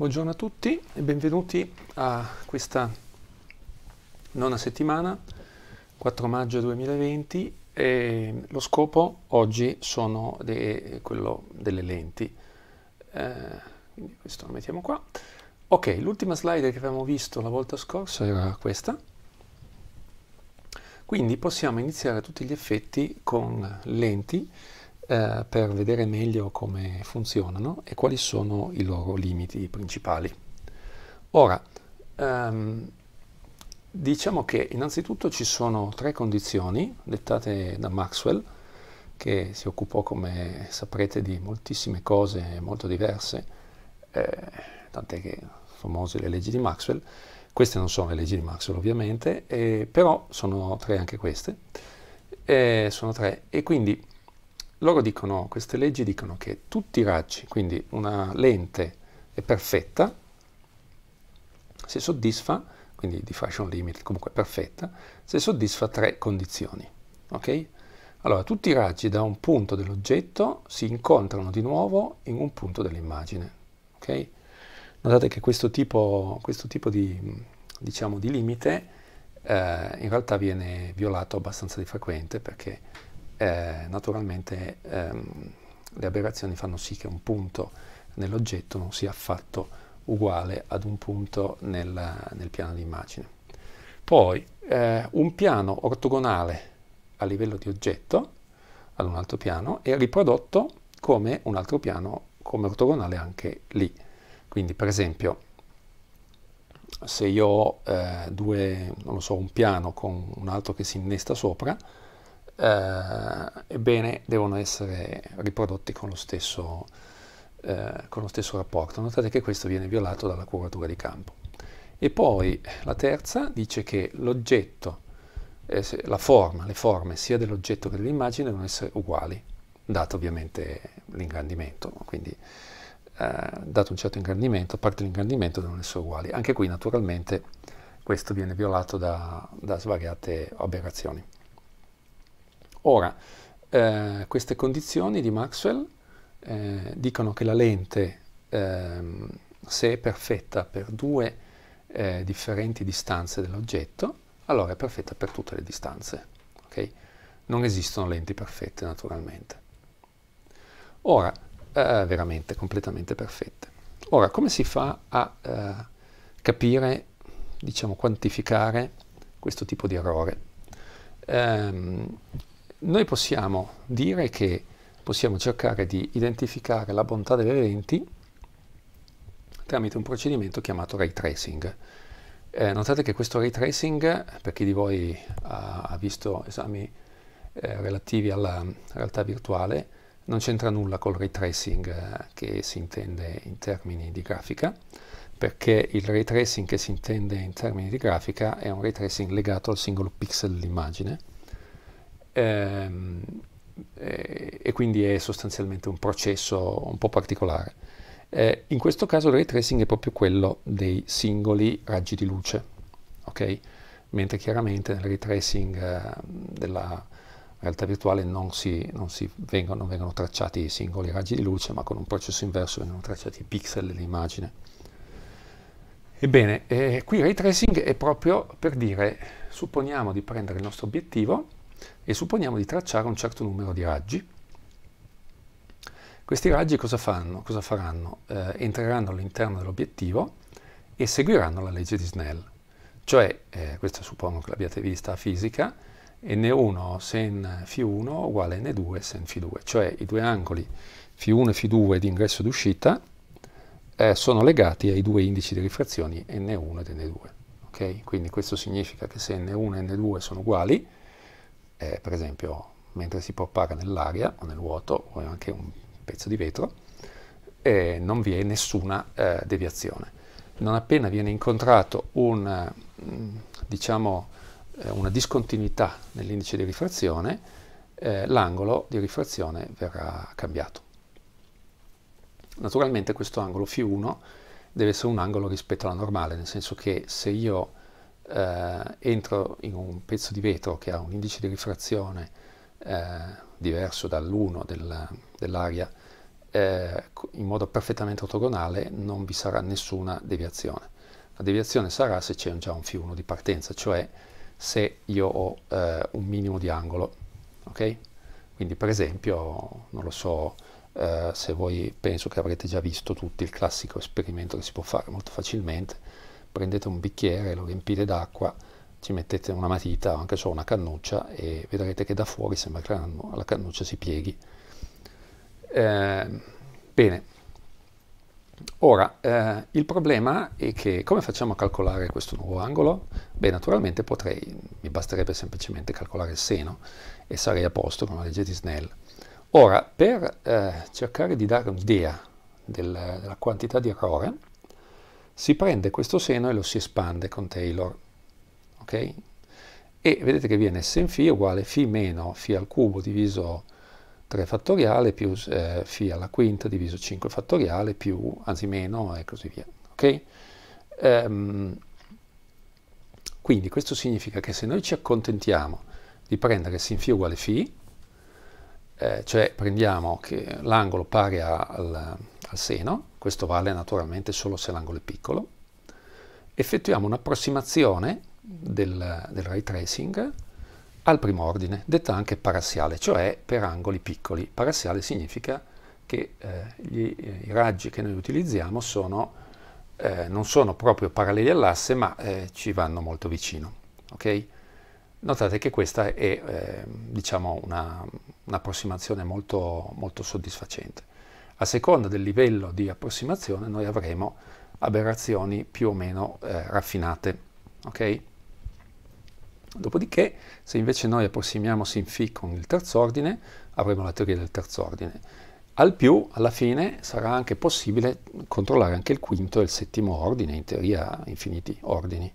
Buongiorno a tutti e benvenuti a questa nona settimana, 4 maggio 2020. E lo scopo oggi sono de- quello delle lenti. Eh, quindi questo lo mettiamo qua. Ok, l'ultima slide che avevamo visto la volta scorsa era questa. Quindi possiamo iniziare a tutti gli effetti con lenti eh, per vedere meglio come funzionano e quali sono i loro limiti principali. Ora, ehm, diciamo che innanzitutto ci sono tre condizioni dettate da Maxwell, che si occupò, come saprete, di moltissime cose molto diverse, eh, tant'è che famose le leggi di Maxwell. Queste non sono le leggi di Maxwell ovviamente, eh, però sono tre anche queste. Eh, sono tre e quindi loro dicono, queste leggi dicono che tutti i raggi, quindi una lente è perfetta, se soddisfa, quindi diffraction limit comunque perfetta, se soddisfa tre condizioni. Okay? Allora, tutti i raggi da un punto dell'oggetto si incontrano di nuovo in un punto dell'immagine. Okay? Notate che questo tipo, questo tipo di, diciamo, di, limite eh, in realtà viene violato abbastanza di frequente perché eh, naturalmente ehm, le aberrazioni fanno sì che un punto nell'oggetto non sia affatto uguale ad un punto nel, nel piano di immagine. Poi eh, un piano ortogonale a livello di oggetto ad un altro piano è riprodotto come un altro piano come ortogonale anche lì. Quindi per esempio se io ho eh, due, non lo so, un piano con un altro che si innesta sopra, eh, ebbene devono essere riprodotti con lo, stesso, eh, con lo stesso rapporto. Notate che questo viene violato dalla curvatura di campo. E poi la terza dice che l'oggetto, eh, la forma, le forme sia dell'oggetto che dell'immagine devono essere uguali, dato ovviamente l'ingrandimento, quindi eh, dato un certo ingrandimento, a parte l'ingrandimento devono essere uguali. Anche qui naturalmente questo viene violato da, da svariate aberrazioni. Ora, eh, queste condizioni di Maxwell eh, dicono che la lente, ehm, se è perfetta per due eh, differenti distanze dell'oggetto, allora è perfetta per tutte le distanze. Okay? Non esistono lenti perfette naturalmente. Ora, eh, veramente completamente perfette. Ora, come si fa a eh, capire, diciamo, quantificare questo tipo di errore? Eh, noi possiamo dire che possiamo cercare di identificare la bontà degli eventi tramite un procedimento chiamato ray tracing. Eh, notate che questo ray tracing, per chi di voi ha, ha visto esami eh, relativi alla realtà virtuale, non c'entra nulla col ray tracing eh, che si intende in termini di grafica, perché il ray tracing che si intende in termini di grafica è un ray tracing legato al singolo pixel dell'immagine, Ehm, eh, e quindi è sostanzialmente un processo un po' particolare. Eh, in questo caso il ray tracing è proprio quello dei singoli raggi di luce, okay? mentre chiaramente nel ray tracing eh, della realtà virtuale non, si, non, si vengono, non, vengono, tracciati i singoli raggi di luce, ma con un processo inverso vengono tracciati i pixel dell'immagine. Ebbene, eh, qui il ray tracing è proprio per dire, supponiamo di prendere il nostro obiettivo, e supponiamo di tracciare un certo numero di raggi. Questi raggi cosa fanno? Cosa faranno? Eh, entreranno all'interno dell'obiettivo e seguiranno la legge di Snell. Cioè, eh, questa suppongo che l'abbiate vista a fisica, n1 sen φ1 uguale n2 sen φ2, cioè i due angoli φ1 e φ2 di ingresso ed uscita eh, sono legati ai due indici di rifrazione n1 ed n2. Okay? Quindi questo significa che se n1 e n2 sono uguali, eh, per esempio mentre si propaga nell'aria o nel vuoto o anche un pezzo di vetro, eh, non vi è nessuna eh, deviazione. Non appena viene incontrato un, mm, diciamo, eh, una discontinuità nell'indice di rifrazione, eh, l'angolo di rifrazione verrà cambiato. Naturalmente questo angolo φ1 deve essere un angolo rispetto alla normale, nel senso che se io eh, entro in un pezzo di vetro che ha un indice di rifrazione eh, diverso dall'1 del, dell'aria eh, in modo perfettamente ortogonale non vi sarà nessuna deviazione. La deviazione sarà se c'è già un φ 1 di partenza, cioè se io ho eh, un minimo di angolo. Okay? Quindi per esempio, non lo so, eh, se voi penso che avrete già visto tutti il classico esperimento che si può fare molto facilmente, prendete un bicchiere, lo riempite d'acqua, ci mettete una matita o anche solo una cannuccia e vedrete che da fuori sembra che la cannuccia si pieghi. Eh, bene, ora eh, il problema è che come facciamo a calcolare questo nuovo angolo? Beh, naturalmente potrei, mi basterebbe semplicemente calcolare il seno e sarei a posto con la legge di Snell. Ora, per eh, cercare di dare un'idea del, della quantità di errore, si prende questo seno e lo si espande con Taylor. Okay? E vedete che viene sin φ uguale φ meno φ al cubo diviso 3 fattoriale più eh, φ alla quinta diviso 5 fattoriale più, anzi meno e così via. Okay? Um, quindi questo significa che se noi ci accontentiamo di prendere sin φ uguale φ, eh, cioè prendiamo l'angolo pari al al seno, questo vale naturalmente solo se l'angolo è piccolo, effettuiamo un'approssimazione del, del ray tracing al primo ordine, detta anche parassiale, cioè per angoli piccoli. Parassiale significa che eh, gli, eh, i raggi che noi utilizziamo sono, eh, non sono proprio paralleli all'asse, ma eh, ci vanno molto vicino. Okay? Notate che questa è eh, diciamo una, un'approssimazione molto, molto soddisfacente a seconda del livello di approssimazione noi avremo aberrazioni più o meno eh, raffinate. Okay? Dopodiché, se invece noi approssimiamo sin phi con il terzo ordine, avremo la teoria del terzo ordine. Al più, alla fine, sarà anche possibile controllare anche il quinto e il settimo ordine, in teoria infiniti ordini.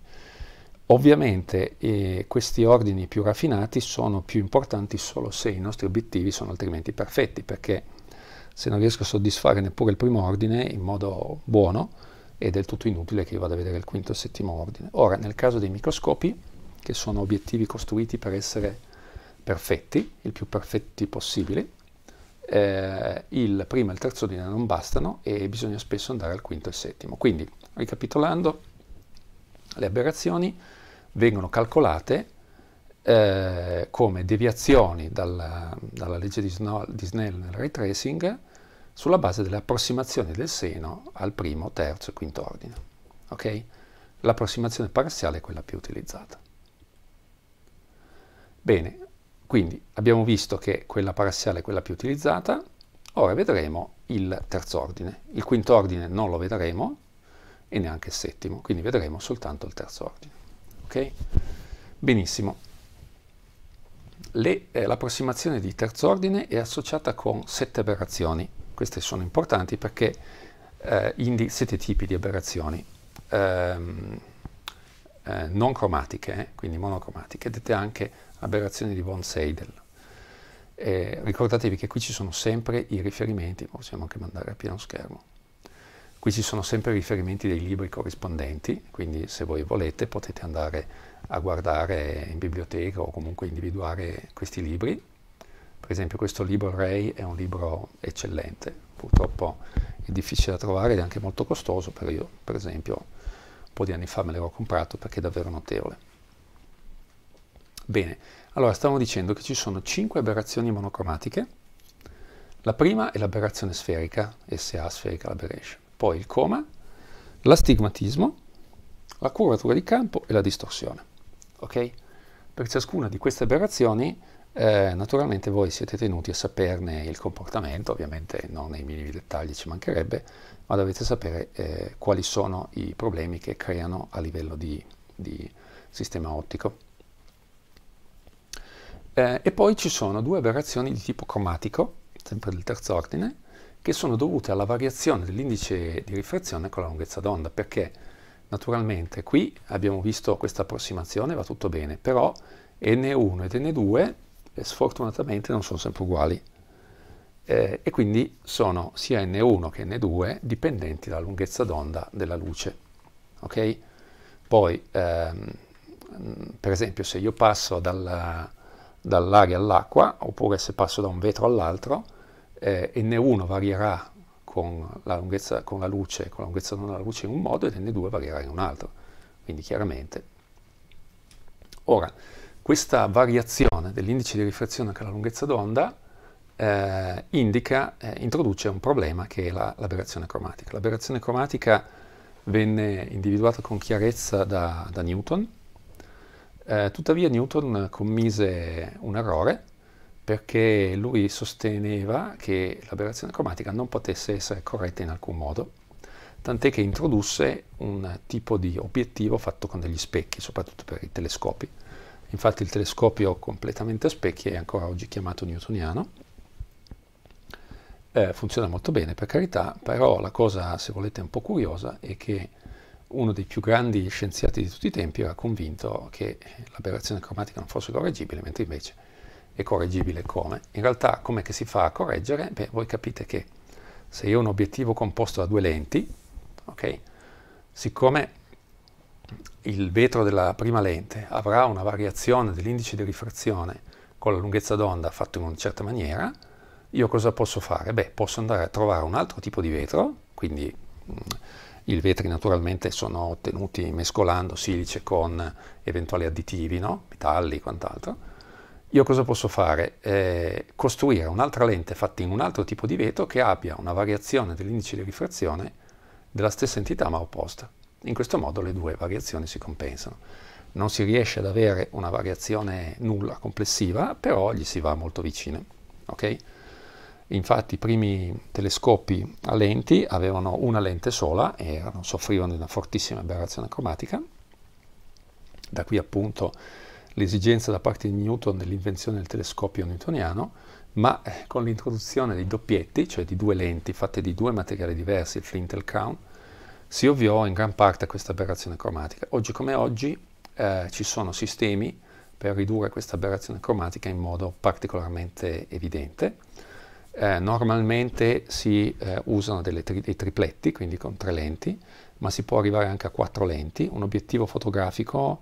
Ovviamente eh, questi ordini più raffinati sono più importanti solo se i nostri obiettivi sono altrimenti perfetti, perché se non riesco a soddisfare neppure il primo ordine in modo buono, è del tutto inutile che io vada a vedere il quinto e il settimo ordine. Ora, nel caso dei microscopi, che sono obiettivi costruiti per essere perfetti, il più perfetti possibili, eh, il primo e il terzo ordine non bastano e bisogna spesso andare al quinto e al settimo. Quindi, ricapitolando, le aberrazioni vengono calcolate eh, come deviazioni dalla, dalla legge di Snell, di Snell nel ray tracing sulla base delle approssimazioni del seno al primo, terzo e quinto ordine. Okay? L'approssimazione parziale è quella più utilizzata. Bene, quindi abbiamo visto che quella parassiale è quella più utilizzata, ora vedremo il terzo ordine. Il quinto ordine non lo vedremo e neanche il settimo, quindi vedremo soltanto il terzo ordine. Okay? Benissimo. Eh, l'approssimazione di terzo ordine è associata con sette aberrazioni. Queste sono importanti perché eh, indica sette tipi di aberrazioni. Ehm, eh, non cromatiche, eh, quindi monocromatiche, dette anche aberrazioni di von Seidel. ricordatevi che qui ci sono sempre i riferimenti, possiamo anche mandare a pieno schermo. Qui ci sono sempre riferimenti dei libri corrispondenti, quindi se voi volete potete andare a guardare in biblioteca o comunque individuare questi libri. Per esempio questo libro Ray è un libro eccellente, purtroppo è difficile da trovare ed è anche molto costoso, però io per esempio un po' di anni fa me l'ero comprato perché è davvero notevole. Bene, allora stavamo dicendo che ci sono 5 aberrazioni monocromatiche. La prima è l'aberrazione sferica, SA, sferica aberration poi il coma, l'astigmatismo, la curvatura di campo e la distorsione. Okay? Per ciascuna di queste aberrazioni eh, naturalmente voi siete tenuti a saperne il comportamento, ovviamente non nei minimi dettagli ci mancherebbe, ma dovete sapere eh, quali sono i problemi che creano a livello di, di sistema ottico. Eh, e poi ci sono due aberrazioni di tipo cromatico, sempre del terzo ordine, che sono dovute alla variazione dell'indice di rifrazione con la lunghezza d'onda, perché naturalmente qui abbiamo visto questa approssimazione, va tutto bene, però n1 ed n2 eh, sfortunatamente non sono sempre uguali eh, e quindi sono sia n1 che n2 dipendenti dalla lunghezza d'onda della luce. Okay? Poi, ehm, per esempio, se io passo dall'aria all'acqua, oppure se passo da un vetro all'altro, eh, N1 varierà con la lunghezza, con la luce, con la lunghezza della luce in un modo ed N2 varierà in un altro. Quindi chiaramente. Ora, questa variazione dell'indice di rifrazione con la lunghezza d'onda eh, indica, eh, introduce un problema che è la, l'aberrazione cromatica. L'aberrazione cromatica venne individuata con chiarezza da, da Newton, eh, tuttavia Newton commise un errore perché lui sosteneva che l'aberrazione cromatica non potesse essere corretta in alcun modo, tant'è che introdusse un tipo di obiettivo fatto con degli specchi, soprattutto per i telescopi. Infatti il telescopio completamente a specchi è ancora oggi chiamato newtoniano. Eh, funziona molto bene, per carità, però la cosa, se volete, un po' curiosa è che uno dei più grandi scienziati di tutti i tempi era convinto che l'aberrazione cromatica non fosse correggibile, mentre invece e correggibile come. In realtà come si fa a correggere? Beh, voi capite che se io ho un obiettivo composto da due lenti, okay, siccome il vetro della prima lente avrà una variazione dell'indice di rifrazione con la lunghezza d'onda fatto in una certa maniera, io cosa posso fare? Beh, posso andare a trovare un altro tipo di vetro, quindi mh, mm, i vetri naturalmente sono ottenuti mescolando silice con eventuali additivi, no? metalli e quant'altro, io cosa posso fare? Eh, costruire un'altra lente fatta in un altro tipo di vetro che abbia una variazione dell'indice di rifrazione della stessa entità ma opposta. In questo modo le due variazioni si compensano. Non si riesce ad avere una variazione nulla complessiva, però gli si va molto vicino. Okay? Infatti i primi telescopi a lenti avevano una lente sola e soffrivano di una fortissima aberrazione cromatica. Da qui appunto l'esigenza da parte di Newton dell'invenzione del telescopio newtoniano, ma eh, con l'introduzione dei doppietti, cioè di due lenti fatte di due materiali diversi, il flint e il crown, si ovviò in gran parte a questa aberrazione cromatica. Oggi come oggi eh, ci sono sistemi per ridurre questa aberrazione cromatica in modo particolarmente evidente. Eh, normalmente si eh, usano tri- dei tripletti, quindi con tre lenti, ma si può arrivare anche a quattro lenti. Un obiettivo fotografico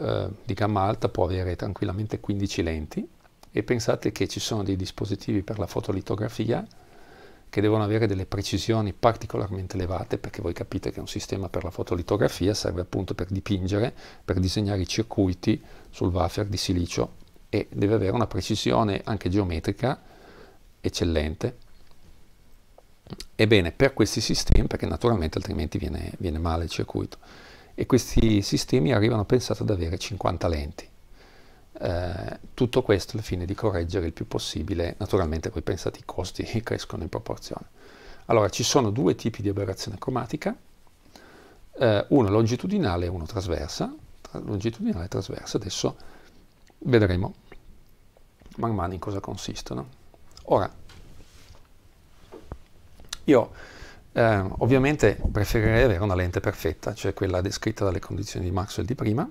eh, di gamma alta può avere tranquillamente 15 lenti e pensate che ci sono dei dispositivi per la fotolitografia che devono avere delle precisioni particolarmente elevate perché voi capite che un sistema per la fotolitografia serve appunto per dipingere, per disegnare i circuiti sul wafer di silicio e deve avere una precisione anche geometrica eccellente. Ebbene, per questi sistemi, perché naturalmente altrimenti viene, viene male il circuito e questi sistemi arrivano pensati ad avere 50 lenti. Eh, tutto questo al fine di correggere il più possibile, naturalmente poi pensate i costi crescono in proporzione. Allora ci sono due tipi di aberrazione cromatica, eh, uno longitudinale e uno trasversa, longitudinale e trasversa, adesso vedremo man mano in cosa consistono. Ora, io eh, ovviamente preferirei avere una lente perfetta, cioè quella descritta dalle condizioni di Maxwell di prima,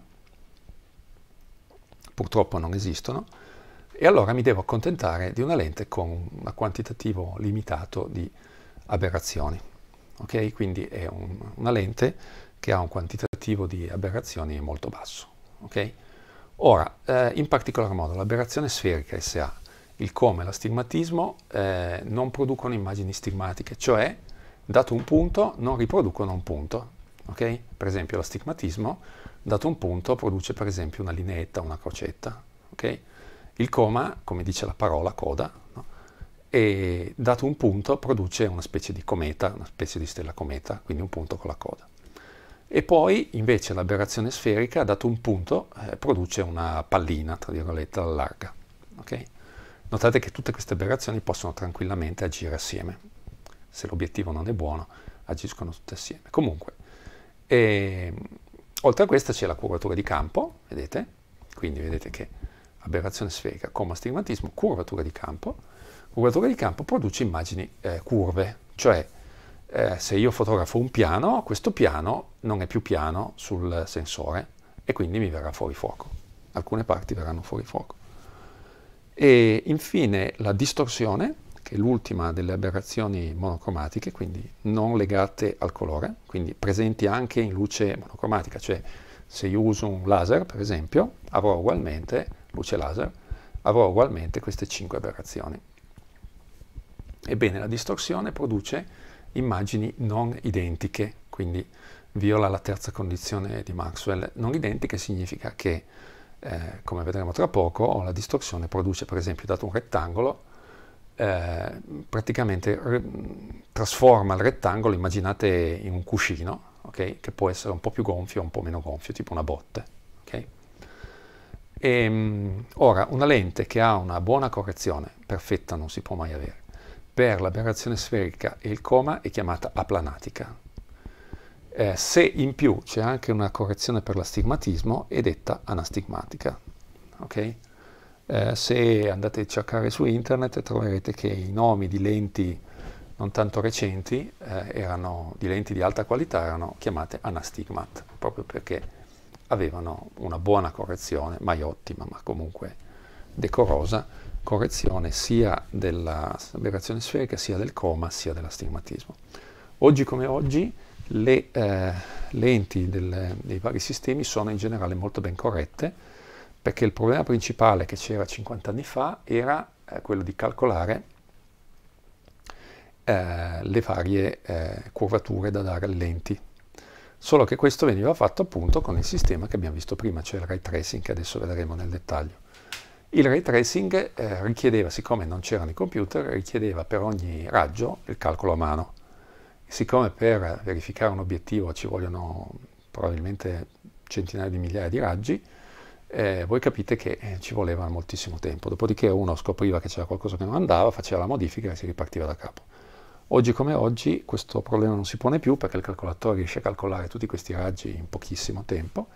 purtroppo non esistono, e allora mi devo accontentare di una lente con un quantitativo limitato di aberrazioni. Okay? Quindi è un, una lente che ha un quantitativo di aberrazioni molto basso. Okay? Ora, eh, in particolar modo, l'aberrazione sferica SA, il come, l'astigmatismo, eh, non producono immagini stigmatiche, cioè dato un punto non riproducono un punto, ok? Per esempio l'astigmatismo, dato un punto, produce per esempio una lineetta, una crocetta, ok? Il coma, come dice la parola, coda, no? e dato un punto produce una specie di cometa, una specie di stella cometa, quindi un punto con la coda. E poi invece l'aberrazione sferica, dato un punto, eh, produce una pallina, tra virgolette, alla larga. Okay? Notate che tutte queste aberrazioni possono tranquillamente agire assieme se l'obiettivo non è buono, agiscono tutte assieme. Comunque, e, ehm, oltre a questa c'è la curvatura di campo, vedete? Quindi vedete che aberrazione sferica, coma stigmatismo, curvatura di campo. Curvatura di campo produce immagini eh, curve, cioè eh, se io fotografo un piano, questo piano non è più piano sul sensore e quindi mi verrà fuori fuoco. Alcune parti verranno fuori fuoco. E infine la distorsione, che è l'ultima delle aberrazioni monocromatiche, quindi non legate al colore, quindi presenti anche in luce monocromatica, cioè se io uso un laser, per esempio, avrò ugualmente, luce laser, avrò ugualmente queste 5 aberrazioni. Ebbene, la distorsione produce immagini non identiche, quindi viola la terza condizione di Maxwell. Non identiche significa che, eh, come vedremo tra poco, la distorsione produce, per esempio, dato un rettangolo, eh, praticamente re, trasforma il rettangolo, immaginate in un cuscino, okay? che può essere un po' più gonfio o un po' meno gonfio, tipo una botte. Okay? E, ehm, ora, una lente che ha una buona correzione, perfetta non si può mai avere, per l'aberrazione sferica e il coma è chiamata aplanatica. Eh, se in più c'è anche una correzione per l'astigmatismo è detta anastigmatica. Okay? Eh, se andate a cercare su internet troverete che i nomi di lenti non tanto recenti, eh, erano, di lenti di alta qualità, erano chiamate anastigmat, proprio perché avevano una buona correzione, mai ottima, ma comunque decorosa, correzione sia della aberrazione sferica, sia del coma, sia dell'astigmatismo. Oggi come oggi le eh, lenti del, dei vari sistemi sono in generale molto ben corrette, perché il problema principale che c'era 50 anni fa era eh, quello di calcolare eh, le varie eh, curvature da dare alle lenti. Solo che questo veniva fatto appunto con il sistema che abbiamo visto prima, cioè il ray tracing, che adesso vedremo nel dettaglio. Il ray tracing eh, richiedeva, siccome non c'erano i computer, richiedeva per ogni raggio il calcolo a mano. siccome per verificare un obiettivo ci vogliono probabilmente centinaia di migliaia di raggi, eh, voi capite che eh, ci voleva moltissimo tempo. Dopodiché uno scopriva che c'era qualcosa che non andava, faceva la modifica e si ripartiva da capo. Oggi come oggi questo problema non si pone più perché il calcolatore riesce a calcolare tutti questi raggi in pochissimo tempo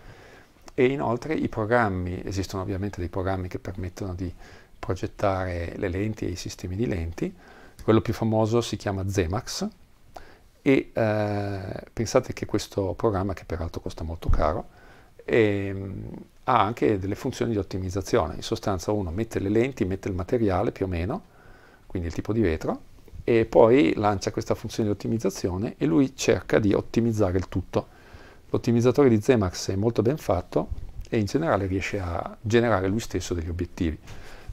e inoltre i programmi, esistono ovviamente dei programmi che permettono di progettare le lenti e i sistemi di lenti, quello più famoso si chiama Zemax e eh, pensate che questo programma, che peraltro costa molto caro, è, ehm, ha anche delle funzioni di ottimizzazione. In sostanza uno mette le lenti, mette il materiale più o meno, quindi il tipo di vetro, e poi lancia questa funzione di ottimizzazione e lui cerca di ottimizzare il tutto. L'ottimizzatore di Zemax è molto ben fatto e in generale riesce a generare lui stesso degli obiettivi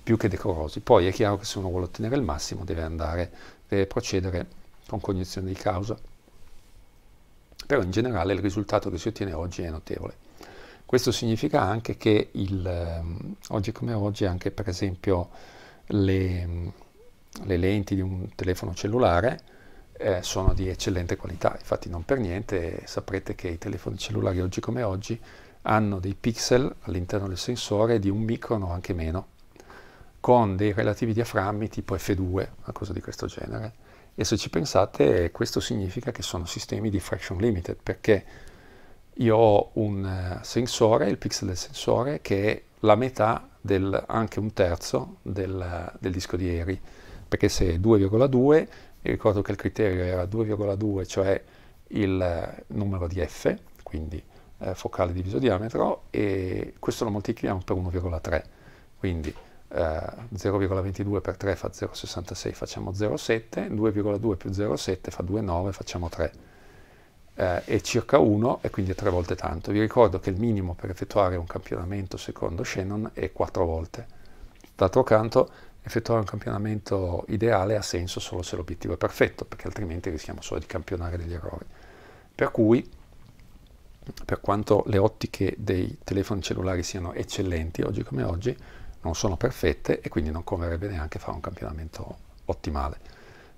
più che decorosi. Poi è chiaro che se uno vuole ottenere il massimo deve andare, deve procedere con cognizione di causa. Però in generale il risultato che si ottiene oggi è notevole. Questo significa anche che il, ehm, oggi come oggi anche per esempio le, ehm, le lenti di un telefono cellulare eh, sono di eccellente qualità, infatti non per niente saprete che i telefoni cellulari oggi come oggi hanno dei pixel all'interno del sensore di un micron o anche meno, con dei relativi diaframmi tipo F2, una cosa di questo genere. E se ci pensate, questo significa che sono sistemi di fraction limited, perché io ho un eh, sensore, il pixel del sensore, che è la metà, del, anche un terzo, del, eh, del disco di ieri. Perché se 2,2, ricordo che il criterio era 2,2, cioè il eh, numero di f, quindi eh, focale diviso diametro, e questo lo moltiplichiamo per 1,3. Quindi eh, 0,22 per 3 fa 0,66, facciamo 0,7, 2,2 più 0,7 fa 2,9, facciamo 3 eh, è circa 1 e quindi è 3 volte tanto. Vi ricordo che il minimo per effettuare un campionamento secondo Shannon è 4 volte. D'altro canto, effettuare un campionamento ideale ha senso solo se l'obiettivo è perfetto, perché altrimenti rischiamo solo di campionare degli errori. Per cui, per quanto le ottiche dei telefoni cellulari siano eccellenti, oggi come oggi, non sono perfette e quindi non converrebbe neanche fare un campionamento ottimale.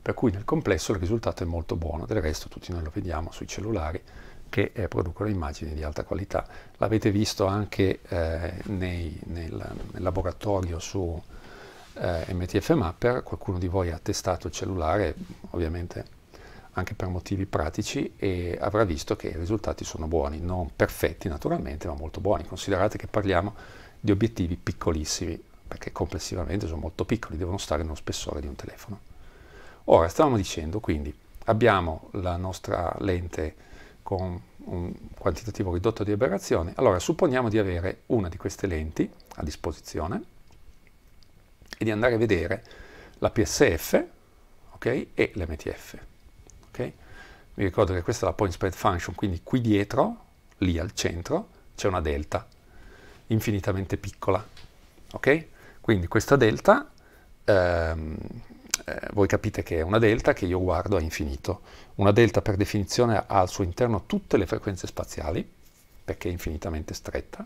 Per cui nel complesso il risultato è molto buono, del resto tutti noi lo vediamo sui cellulari che eh, producono immagini di alta qualità. L'avete visto anche eh, nei, nel, nel, laboratorio su eh, MTF Mapper, qualcuno di voi ha testato il cellulare, ovviamente anche per motivi pratici e avrà visto che i risultati sono buoni, non perfetti naturalmente, ma molto buoni. Considerate che parliamo di obiettivi piccolissimi, perché complessivamente sono molto piccoli, devono stare nello spessore di un telefono. Ora, stavamo dicendo, quindi, abbiamo la nostra lente con un quantitativo ridotto di aberrazione, allora supponiamo di avere una di queste lenti a disposizione e di andare a vedere la PSF okay, e l'MTF. Okay? Vi ricordo che questa è la point spread function, quindi qui dietro, lì al centro, c'è una delta infinitamente piccola. Okay? Quindi questa delta ehm, eh, voi capite che è una delta che io guardo a infinito. Una delta per definizione ha al suo interno tutte le frequenze spaziali, perché è infinitamente stretta,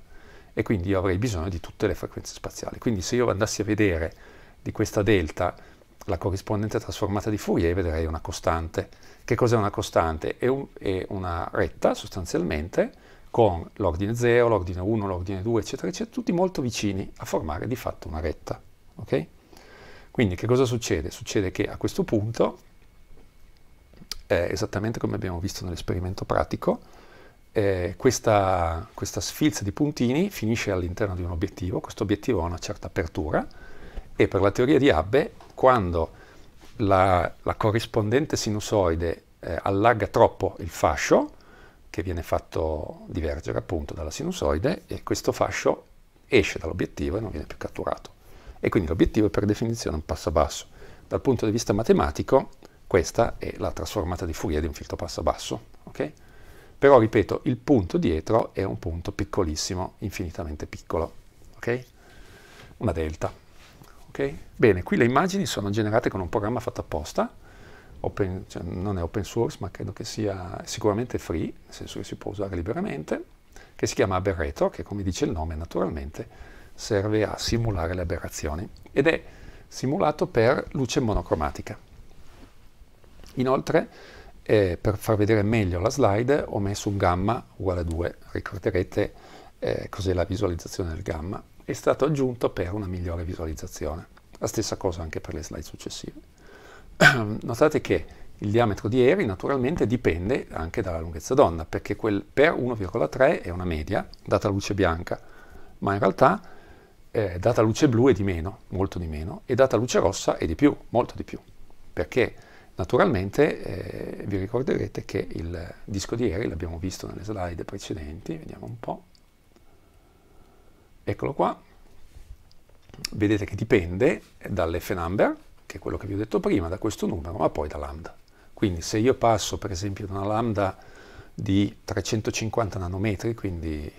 e quindi io avrei bisogno di tutte le frequenze spaziali. Quindi se io andassi a vedere di questa delta la corrispondente trasformata di Fourier, vedrei una costante. Che cos'è una costante? È, un, è una retta, sostanzialmente, con l'ordine 0, l'ordine 1, l'ordine 2, eccetera, eccetera, tutti molto vicini a formare di fatto una retta. Okay? Quindi che cosa succede? Succede che a questo punto, eh, esattamente come abbiamo visto nell'esperimento pratico, eh, questa, questa sfilza di puntini finisce all'interno di un obiettivo, questo obiettivo ha una certa apertura e per la teoria di Abbe, quando la, la corrispondente sinusoide eh, allarga troppo il fascio, che viene fatto divergere appunto dalla sinusoide, e questo fascio esce dall'obiettivo e non viene più catturato e quindi l'obiettivo è per definizione un passo basso. Dal punto di vista matematico questa è la trasformata di Fourier di un filtro passo basso, okay? Però ripeto, il punto dietro è un punto piccolissimo, infinitamente piccolo, okay? Una delta, okay? Bene, qui le immagini sono generate con un programma fatto apposta, open, cioè non è open source, ma credo che sia sicuramente free, nel senso che si può usare liberamente, che si chiama Aberreto, che come dice il nome naturalmente serve a simulare le aberrazioni ed è simulato per luce monocromatica. Inoltre, eh, per far vedere meglio la slide, ho messo un gamma uguale a 2, ricorderete eh, cos'è la visualizzazione del gamma, è stato aggiunto per una migliore visualizzazione. La stessa cosa anche per le slide successive. Notate che il diametro di Eri naturalmente dipende anche dalla lunghezza d'onda, perché quel per 1,3 è una media, data luce bianca, ma in realtà eh, data luce blu è di meno, molto di meno, e data luce rossa è di più, molto di più, perché naturalmente eh, vi ricorderete che il disco di ieri l'abbiamo visto nelle slide precedenti, vediamo un po', eccolo qua, vedete che dipende dall'F number, che è quello che vi ho detto prima, da questo numero, ma poi da lambda. Quindi se io passo per esempio da una lambda di 350 nanometri, quindi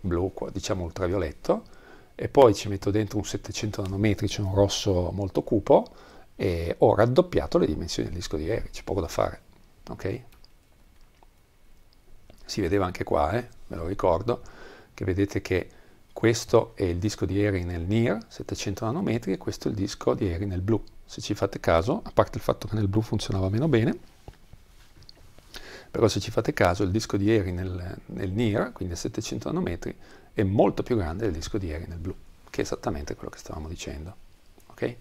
blu, diciamo ultravioletto, e poi ci metto dentro un 700 nanometri, cioè un rosso molto cupo e ho raddoppiato le dimensioni del disco di Eri, c'è poco da fare, ok? Si vedeva anche qua, eh? ve lo ricordo, che vedete che questo è il disco di Eri nel NIR, 700 nanometri, e questo è il disco di Eri nel blu. Se ci fate caso, a parte il fatto che nel blu funzionava meno bene, però se ci fate caso il disco di Eri nel, nel NIR, quindi a 700 nanometri, è molto più grande del disco di ieri nel blu, che è esattamente quello che stavamo dicendo. Okay?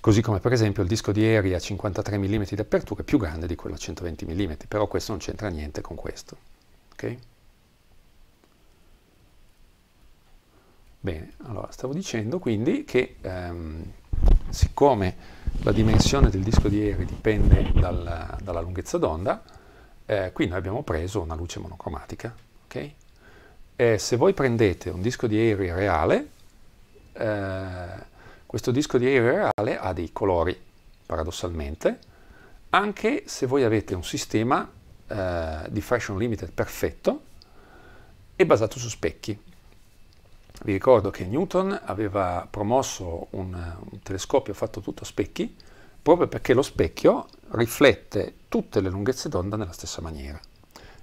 Così come per esempio il disco di ieri a 53 mm di apertura è più grande di quello a 120 mm, però questo non c'entra niente con questo. Okay? Bene, allora stavo dicendo quindi che ehm, siccome la dimensione del disco di ieri dipende dalla, dalla lunghezza d'onda, eh, qui noi abbiamo preso una luce monocromatica, okay? E eh, se voi prendete un disco di aereo reale, eh, questo disco di aereo reale ha dei colori, paradossalmente, anche se voi avete un sistema eh, di Fraction Limited perfetto e basato su specchi. Vi ricordo che Newton aveva promosso un, un telescopio fatto tutto a specchi proprio perché lo specchio riflette tutte le lunghezze d'onda nella stessa maniera.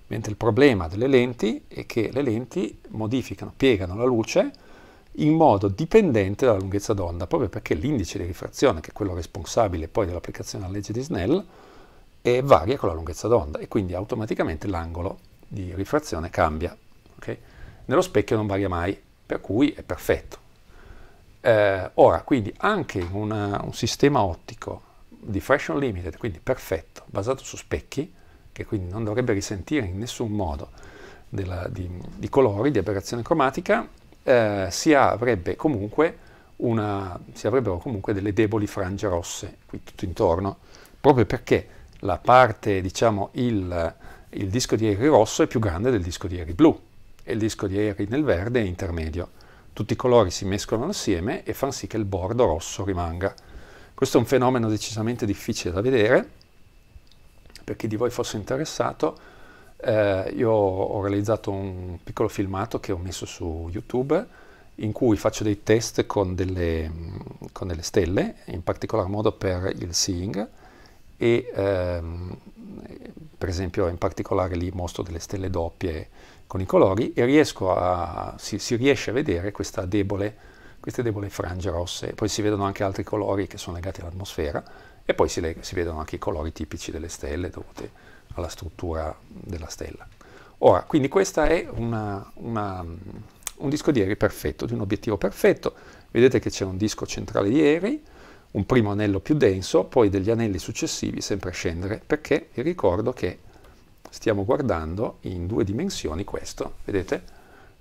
Mentre il problema delle lenti è che le lenti modificano, piegano la luce in modo dipendente dalla lunghezza d'onda, proprio perché l'indice di rifrazione, che è quello responsabile poi dell'applicazione alla legge di Snell, varia con la lunghezza d'onda e quindi automaticamente l'angolo di rifrazione cambia. Okay? Nello specchio non varia mai, per cui è perfetto. Eh, ora, quindi anche una, un sistema ottico di fraction limited, quindi perfetto, basato su specchi, che quindi non dovrebbe risentire in nessun modo della, di, di, colori, di aberrazione cromatica, eh, si, avrebbe una, si avrebbero comunque delle deboli frange rosse qui tutto intorno, proprio perché la parte, diciamo, il, il disco di Airy rosso è più grande del disco di Airy blu e il disco di Airy nel verde è intermedio. Tutti i colori si mescolano assieme e fanno sì che il bordo rosso rimanga. Questo è un fenomeno decisamente difficile da vedere, per chi di voi fosse interessato, eh, io ho realizzato un piccolo filmato che ho messo su YouTube in cui faccio dei test con delle, con delle stelle, in particolar modo per il seeing e ehm, per esempio in particolare lì mostro delle stelle doppie con i colori e a, si, si, riesce a vedere debole, queste debole frange rosse, poi si vedono anche altri colori che sono legati all'atmosfera e poi si, si vedono anche i colori tipici delle stelle dovuti alla struttura della stella. Ora, quindi questo è una, una, un disco di ieri perfetto, di un obiettivo perfetto. Vedete che c'è un disco centrale di ieri, un primo anello più denso, poi degli anelli successivi sempre a scendere, perché vi ricordo che stiamo guardando in due dimensioni questo, vedete?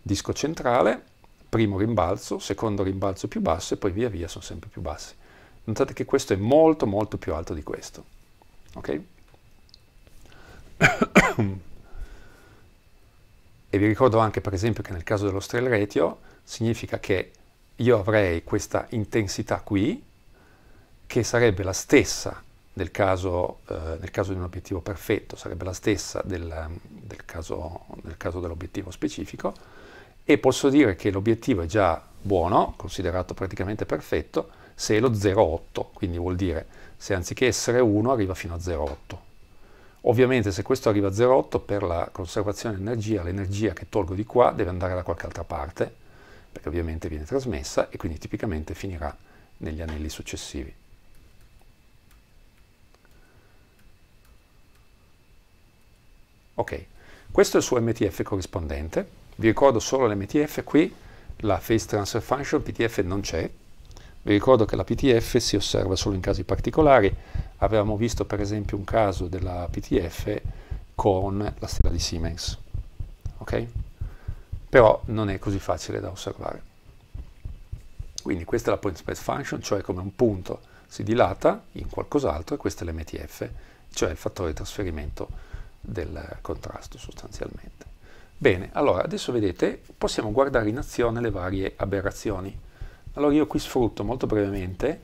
Disco centrale, primo rimbalzo, secondo rimbalzo più basso e poi via via sono sempre più bassi. Notate che questo è molto molto più alto di questo. Ok? e vi ricordo anche per esempio che nel caso dello strail ratio significa che io avrei questa intensità qui che sarebbe la stessa del caso, eh, nel caso di un obiettivo perfetto, sarebbe la stessa del, del caso, del caso dell'obiettivo specifico e posso dire che l'obiettivo è già buono, considerato praticamente perfetto, se è lo 0,8, quindi vuol dire se anziché essere 1 arriva fino a 0,8. Ovviamente se questo arriva a 0,8 per la conservazione di energia, l'energia che tolgo di qua deve andare da qualche altra parte, perché ovviamente viene trasmessa e quindi tipicamente finirà negli anelli successivi. Ok, questo è il suo MTF corrispondente. Vi ricordo solo l'MTF qui, la phase transfer function, PTF non c'è, vi ricordo che la PTF si osserva solo in casi particolari, avevamo visto per esempio un caso della PTF con la stella di Siemens, ok? Però non è così facile da osservare. Quindi questa è la point space function, cioè come un punto si dilata in qualcos'altro e questo è l'MTF, cioè il fattore di trasferimento del contrasto sostanzialmente. Bene, allora adesso vedete possiamo guardare in azione le varie aberrazioni. Allora io qui sfrutto molto brevemente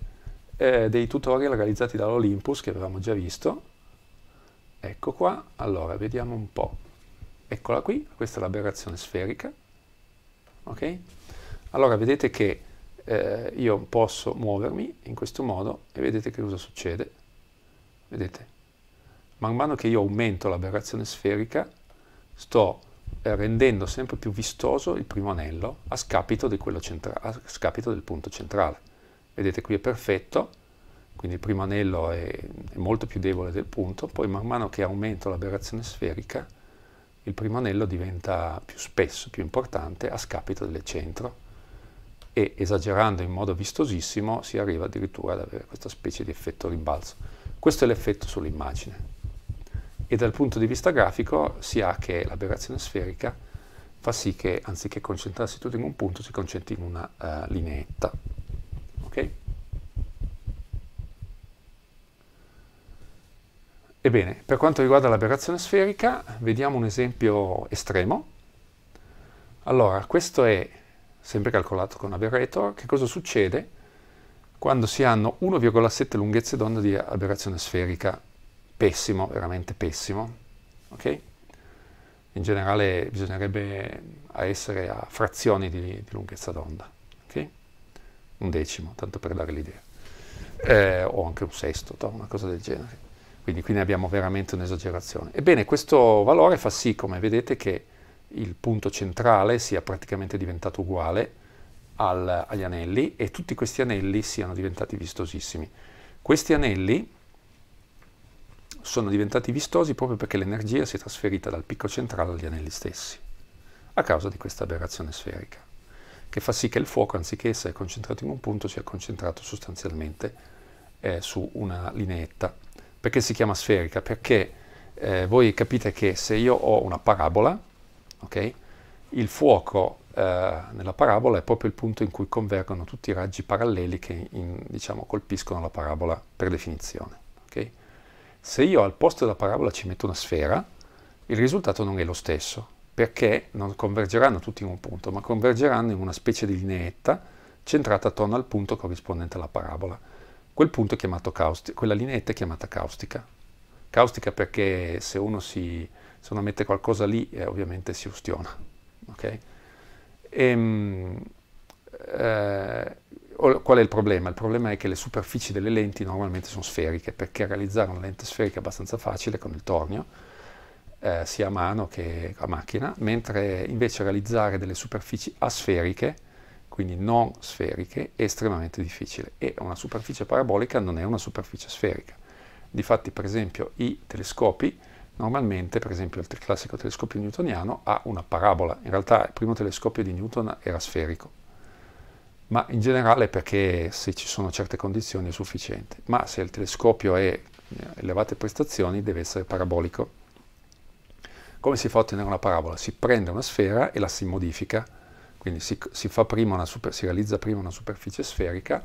eh, dei tutorial realizzati dall'Olympus che avevamo già visto. Ecco qua, allora vediamo un po'. Eccola qui, questa è l'aberrazione sferica. Ok? Allora vedete che eh, io posso muovermi in questo modo e vedete che cosa succede. Vedete? Man mano che io aumento l'aberrazione sferica, sto eh, rendendo sempre più vistoso il primo anello a scapito, a scapito del punto centrale. Vedete qui è perfetto, quindi il primo anello è, è, molto più debole del punto, poi man mano che aumento l'aberrazione sferica il primo anello diventa più spesso, più importante, a scapito del centro e esagerando in modo vistosissimo si arriva addirittura ad avere questa specie di effetto rimbalzo. Questo è l'effetto sull'immagine e dal punto di vista grafico si ha che l'aberrazione sferica fa sì che anziché concentrarsi tutto in un punto si concentri in una uh, eh, lineetta. Okay? Ebbene, per quanto riguarda l'aberrazione sferica, vediamo un esempio estremo. Allora, questo è sempre calcolato con aberrator. Che cosa succede quando si hanno 1,7 lunghezze d'onda di aberrazione sferica pessimo, veramente pessimo. Ok? In generale bisognerebbe essere a frazioni di, di lunghezza d'onda, ok? un decimo, tanto per dare l'idea, eh, o anche un sesto, una cosa del genere. Quindi qui ne abbiamo veramente un'esagerazione. Ebbene, questo valore fa sì, come vedete, che il punto centrale sia praticamente diventato uguale al, agli anelli e tutti questi anelli siano diventati vistosissimi. Questi anelli sono diventati vistosi proprio perché l'energia si è trasferita dal picco centrale agli anelli stessi, a causa di questa aberrazione sferica, che fa sì che il fuoco, anziché essere concentrato in un punto, sia concentrato sostanzialmente eh, su una lineetta. Perché si chiama sferica? Perché eh, voi capite che se io ho una parabola, okay, il fuoco eh, nella parabola è proprio il punto in cui convergono tutti i raggi paralleli che in, diciamo, colpiscono la parabola per definizione. Se io al posto della parabola ci metto una sfera, il risultato non è lo stesso, perché non convergeranno tutti in un punto, ma convergeranno in una specie di lineetta centrata attorno al punto corrispondente alla parabola. Quel punto è chiamato caustica, quella lineetta è chiamata caustica. Caustica perché se uno, si, se uno mette qualcosa lì, eh, ovviamente si ustiona. Okay? E, ehm, eh, Qual è il problema? Il problema è che le superfici delle lenti normalmente sono sferiche, perché realizzare una lente sferica è abbastanza facile con il tornio, eh, sia a mano che a macchina, mentre invece realizzare delle superfici asferiche, quindi non sferiche, è estremamente difficile. E una superficie parabolica non è una superficie sferica. Difatti, per esempio, i telescopi, normalmente, per esempio il classico telescopio newtoniano, ha una parabola. In realtà il primo telescopio di Newton era sferico ma in generale perché se ci sono certe condizioni è sufficiente. Ma se il telescopio è eh, elevate prestazioni deve essere parabolico. Come si fa a ottenere una parabola? Si prende una sfera e la si modifica, quindi si, si, super, si realizza prima una superficie sferica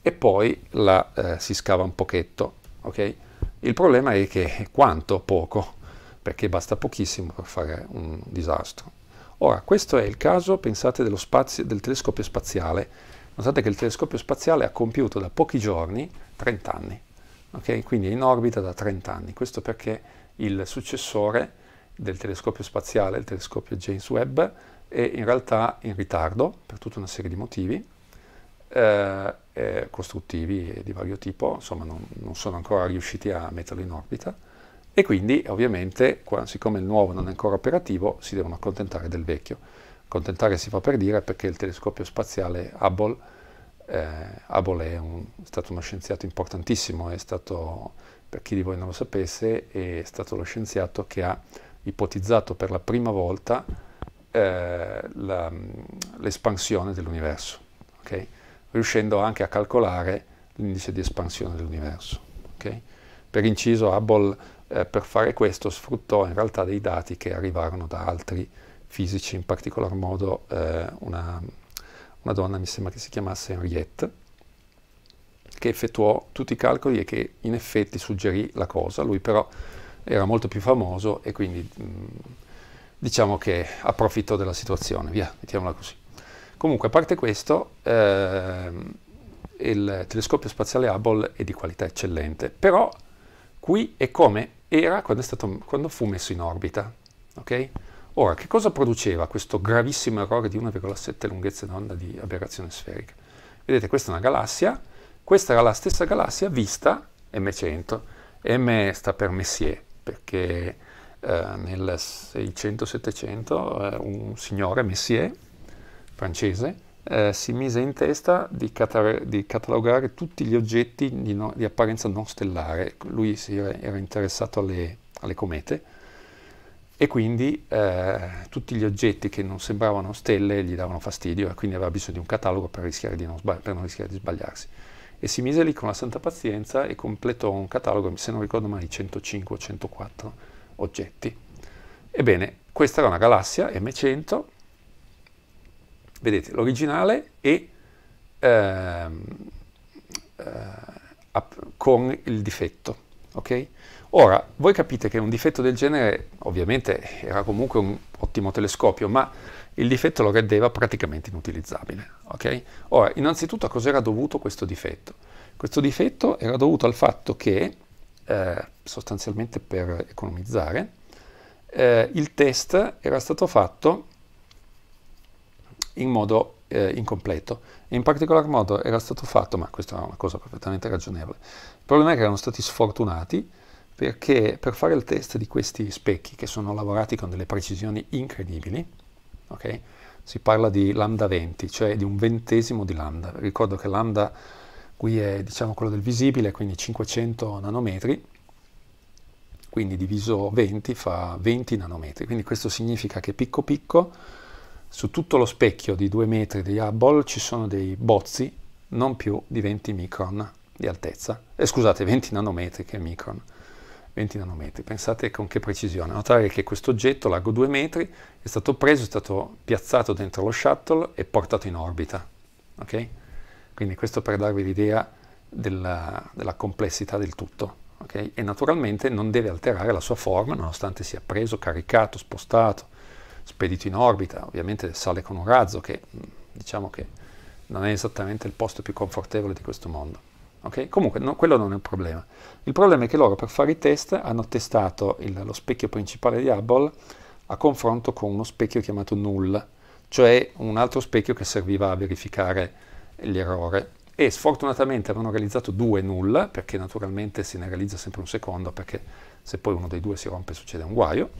e poi la, eh, si scava un pochetto. Okay? Il problema è che quanto poco, perché basta pochissimo per fare un disastro. Ora, questo è il caso, pensate, spazio, del telescopio spaziale. Notate che il telescopio spaziale ha compiuto da pochi giorni 30 anni, okay? quindi è in orbita da 30 anni. Questo perché il successore del telescopio spaziale, il telescopio James Webb, è in realtà in ritardo per tutta una serie di motivi eh, costruttivi di vario tipo, insomma non, non sono ancora riusciti a metterlo in orbita e quindi ovviamente siccome il nuovo non è ancora operativo si devono accontentare del vecchio. Accontentare si fa per dire perché il telescopio spaziale Hubble, eh, Hubble è, un, è stato uno scienziato importantissimo, è stato, per chi di voi non lo sapesse, è stato lo scienziato che ha ipotizzato per la prima volta eh, la, l'espansione dell'universo, okay? riuscendo anche a calcolare l'indice di espansione dell'universo. Okay? Per inciso, Hubble eh, per fare questo sfruttò in realtà dei dati che arrivarono da altri fisici, in particolar modo eh, una, una, donna, mi sembra che si chiamasse Henriette, che effettuò tutti i calcoli e che in effetti suggerì la cosa. Lui però era molto più famoso e quindi mh, mm, diciamo che approfittò della situazione, via, mettiamola così. Comunque, a parte questo, eh, il telescopio spaziale Hubble è di qualità eccellente, però qui è come era quando, stato, quando fu messo in orbita. Okay? Ora, che cosa produceva questo gravissimo errore di 1,7 lunghezze d'onda di aberrazione sferica? Vedete, questa è una galassia, questa era la stessa galassia vista M100. M sta per Messier, perché eh, nel 600-700 eh, un signore Messier, francese, eh, si mise in testa di, catar- di, catalogare tutti gli oggetti di, no- di apparenza non stellare. Lui era, era, interessato alle, alle, comete e quindi eh, tutti gli oggetti che non sembravano stelle gli davano fastidio e quindi aveva bisogno di un catalogo per, di non, sbag- per non rischiare di sbagliarsi. E si mise lì con la santa pazienza e completò un catalogo, se non ricordo mai, 105 104 oggetti. Ebbene, questa era una galassia M100 Vedete, l'originale e ehm, eh, con il difetto. Okay? Ora, voi capite che un difetto del genere, ovviamente era comunque un ottimo telescopio, ma il difetto lo rendeva praticamente inutilizzabile. Okay? Ora, innanzitutto a cos'era dovuto questo difetto? Questo difetto era dovuto al fatto che, eh, sostanzialmente per economizzare, eh, il test era stato fatto in modo eh, incompleto. In particolar modo era stato fatto, ma questa è una cosa perfettamente ragionevole, il problema è che erano stati sfortunati perché per fare il test di questi specchi, che sono lavorati con delle precisioni incredibili, okay, si parla di lambda 20, cioè di un ventesimo di lambda. Ricordo che lambda qui è diciamo quello del visibile, quindi 500 nanometri, quindi diviso 20 fa 20 nanometri, quindi questo significa che picco picco su tutto lo specchio di 2 metri di Hubble ci sono dei bozzi non più di 20 micron di altezza, eh, scusate, 20 nanometri che è micron, 20 nanometri, pensate con che precisione. Notare che questo oggetto, largo 2 metri, è stato preso, è stato piazzato dentro lo shuttle e portato in orbita, ok? Quindi questo per darvi l'idea della, della complessità del tutto. Okay? E naturalmente non deve alterare la sua forma, nonostante sia preso, caricato, spostato, spedito in orbita, ovviamente sale con un razzo che diciamo che non è esattamente il posto più confortevole di questo mondo. Okay? Comunque no, quello non è un problema. Il problema è che loro per fare i test hanno testato il, lo specchio principale di Hubble a confronto con uno specchio chiamato null, cioè un altro specchio che serviva a verificare l'errore. E sfortunatamente avevano realizzato due null, perché naturalmente se ne realizza sempre un secondo, perché se poi uno dei due si rompe succede un guaio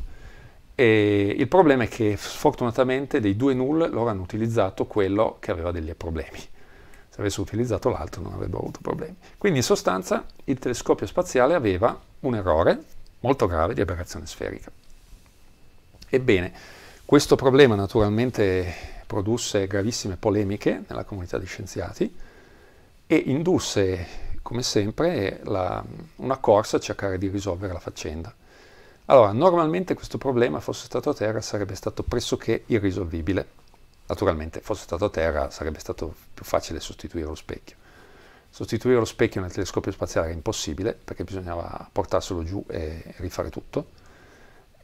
e il problema è che sfortunatamente dei due null loro hanno utilizzato quello che aveva degli problemi. Se avessero utilizzato l'altro non avrebbero avuto problemi. Quindi in sostanza il telescopio spaziale aveva un errore molto grave di aberrazione sferica. Ebbene, questo problema naturalmente produsse gravissime polemiche nella comunità di scienziati e indusse, come sempre, la, una corsa a cercare di risolvere la faccenda. Allora, normalmente questo problema, fosse stato a terra, sarebbe stato pressoché irrisolvibile. Naturalmente, fosse stato a terra, sarebbe stato più facile sostituire lo specchio. Sostituire lo specchio nel telescopio spaziale era impossibile, perché bisognava portarselo giù e rifare tutto.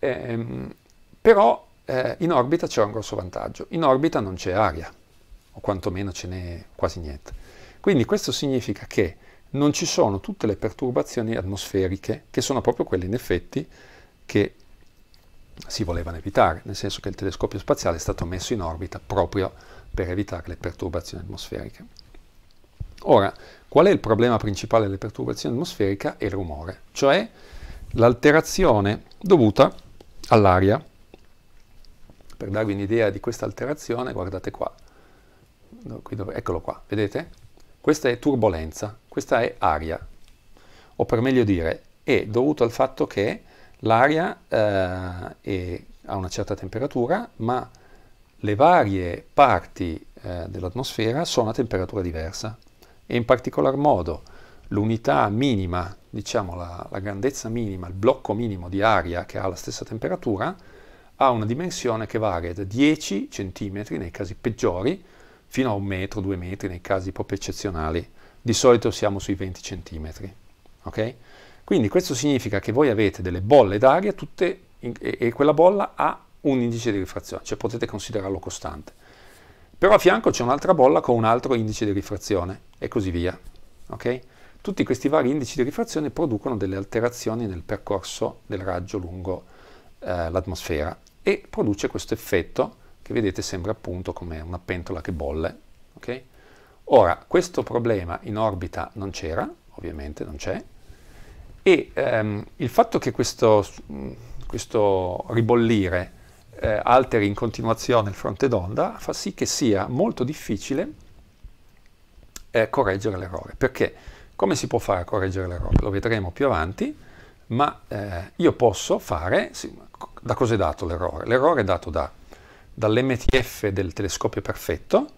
Ehm, però eh, in orbita c'era un grosso vantaggio. In orbita non c'è aria, o quantomeno ce n'è quasi niente. Quindi questo significa che non ci sono tutte le perturbazioni atmosferiche, che sono proprio quelle in effetti che si volevano evitare, nel senso che il telescopio spaziale è stato messo in orbita proprio per evitare le perturbazioni atmosferiche. Ora, qual è il problema principale delle perturbazioni atmosferiche? È il rumore, cioè l'alterazione dovuta all'aria. Per darvi un'idea di questa alterazione, guardate qua. eccolo qua, vedete? Questa è turbolenza, questa è aria, o per meglio dire, è dovuto al fatto che L'aria eh, è a una certa temperatura, ma le varie parti eh, dell'atmosfera sono a temperatura diversa e in particolar modo l'unità minima, diciamo la, la, grandezza minima, il blocco minimo di aria che ha la stessa temperatura, ha una dimensione che varia da 10 cm nei casi peggiori fino a un metro, due metri nei casi proprio eccezionali. Di solito siamo sui 20 cm. Okay? Quindi questo significa che voi avete delle bolle d'aria tutte in, e, e quella bolla ha un indice di rifrazione, cioè potete considerarlo costante. Però a fianco c'è un'altra bolla con un altro indice di rifrazione e così via. Okay? Tutti questi vari indici di rifrazione producono delle alterazioni nel percorso del raggio lungo eh, l'atmosfera e produce questo effetto che vedete sembra appunto come una pentola che bolle. Okay? Ora, questo problema in orbita non c'era, ovviamente non c'è, e ehm, il fatto che questo, questo ribollire eh, alteri in continuazione il fronte d'onda fa sì che sia molto difficile eh, correggere l'errore. Perché? Come si può fare a correggere l'errore? Lo vedremo più avanti, ma eh, io posso fare... Sì, da cosa è dato l'errore? L'errore è dato da, dall'MTF del telescopio perfetto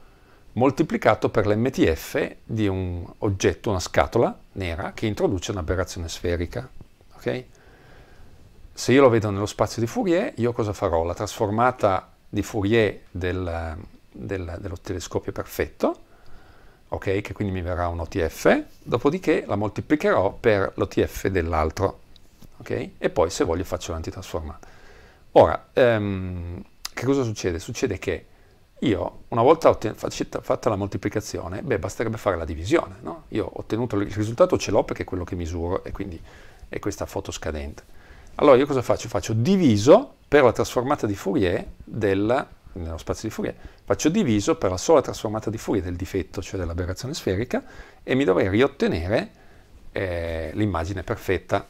moltiplicato per l'MTF di un oggetto, una scatola, nera che introduce un'aberrazione sferica. Okay? Se io lo vedo nello spazio di Fourier, io cosa farò? La trasformata di Fourier del, del, dello telescopio perfetto, okay? che quindi mi verrà un OTF, dopodiché la moltiplicherò per l'OTF dell'altro, okay? e poi se voglio faccio l'antitrasformata. Ora, ehm, che cosa succede? Succede che io, una volta fatta la moltiplicazione, beh, basterebbe fare la divisione, no? Io ho ottenuto il risultato, ce l'ho perché è quello che misuro e quindi è questa foto scadente. Allora io cosa faccio? Faccio diviso per la trasformata di Fourier del, nello spazio di Fourier, faccio diviso per la sola trasformata di Fourier del difetto, cioè dell'aberrazione sferica, e mi dovrei riottenere eh, l'immagine perfetta.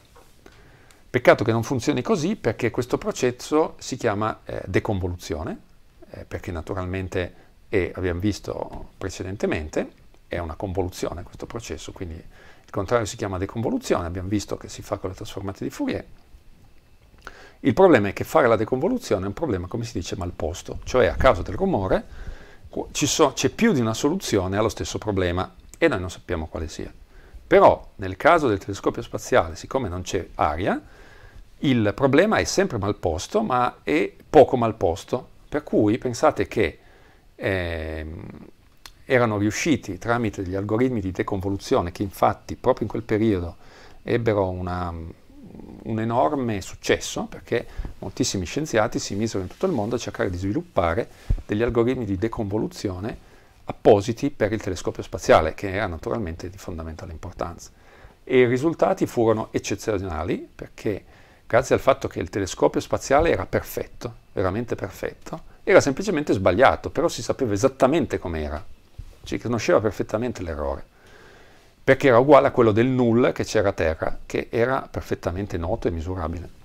Peccato che non funzioni così perché questo processo si chiama eh, deconvoluzione, eh, perché naturalmente, e abbiamo visto precedentemente, è una convoluzione questo processo, quindi il contrario si chiama deconvoluzione, abbiamo visto che si fa con le trasformate di Fourier. Il problema è che fare la deconvoluzione è un problema, come si dice, mal posto, cioè a causa del rumore so, c'è più di una soluzione allo stesso problema e noi non sappiamo quale sia. Però nel caso del telescopio spaziale, siccome non c'è aria, il problema è sempre mal posto, ma è poco mal posto, per cui pensate che eh, erano riusciti tramite degli algoritmi di deconvoluzione che infatti proprio in quel periodo ebbero una, un enorme successo perché moltissimi scienziati si misero in tutto il mondo a cercare di sviluppare degli algoritmi di deconvoluzione appositi per il telescopio spaziale, che era naturalmente di fondamentale importanza. E i risultati furono eccezionali perché grazie al fatto che il telescopio spaziale era perfetto, veramente perfetto, era semplicemente sbagliato, però si sapeva esattamente com'era, si conosceva perfettamente l'errore, perché era uguale a quello del nulla che c'era a terra, che era perfettamente noto e misurabile.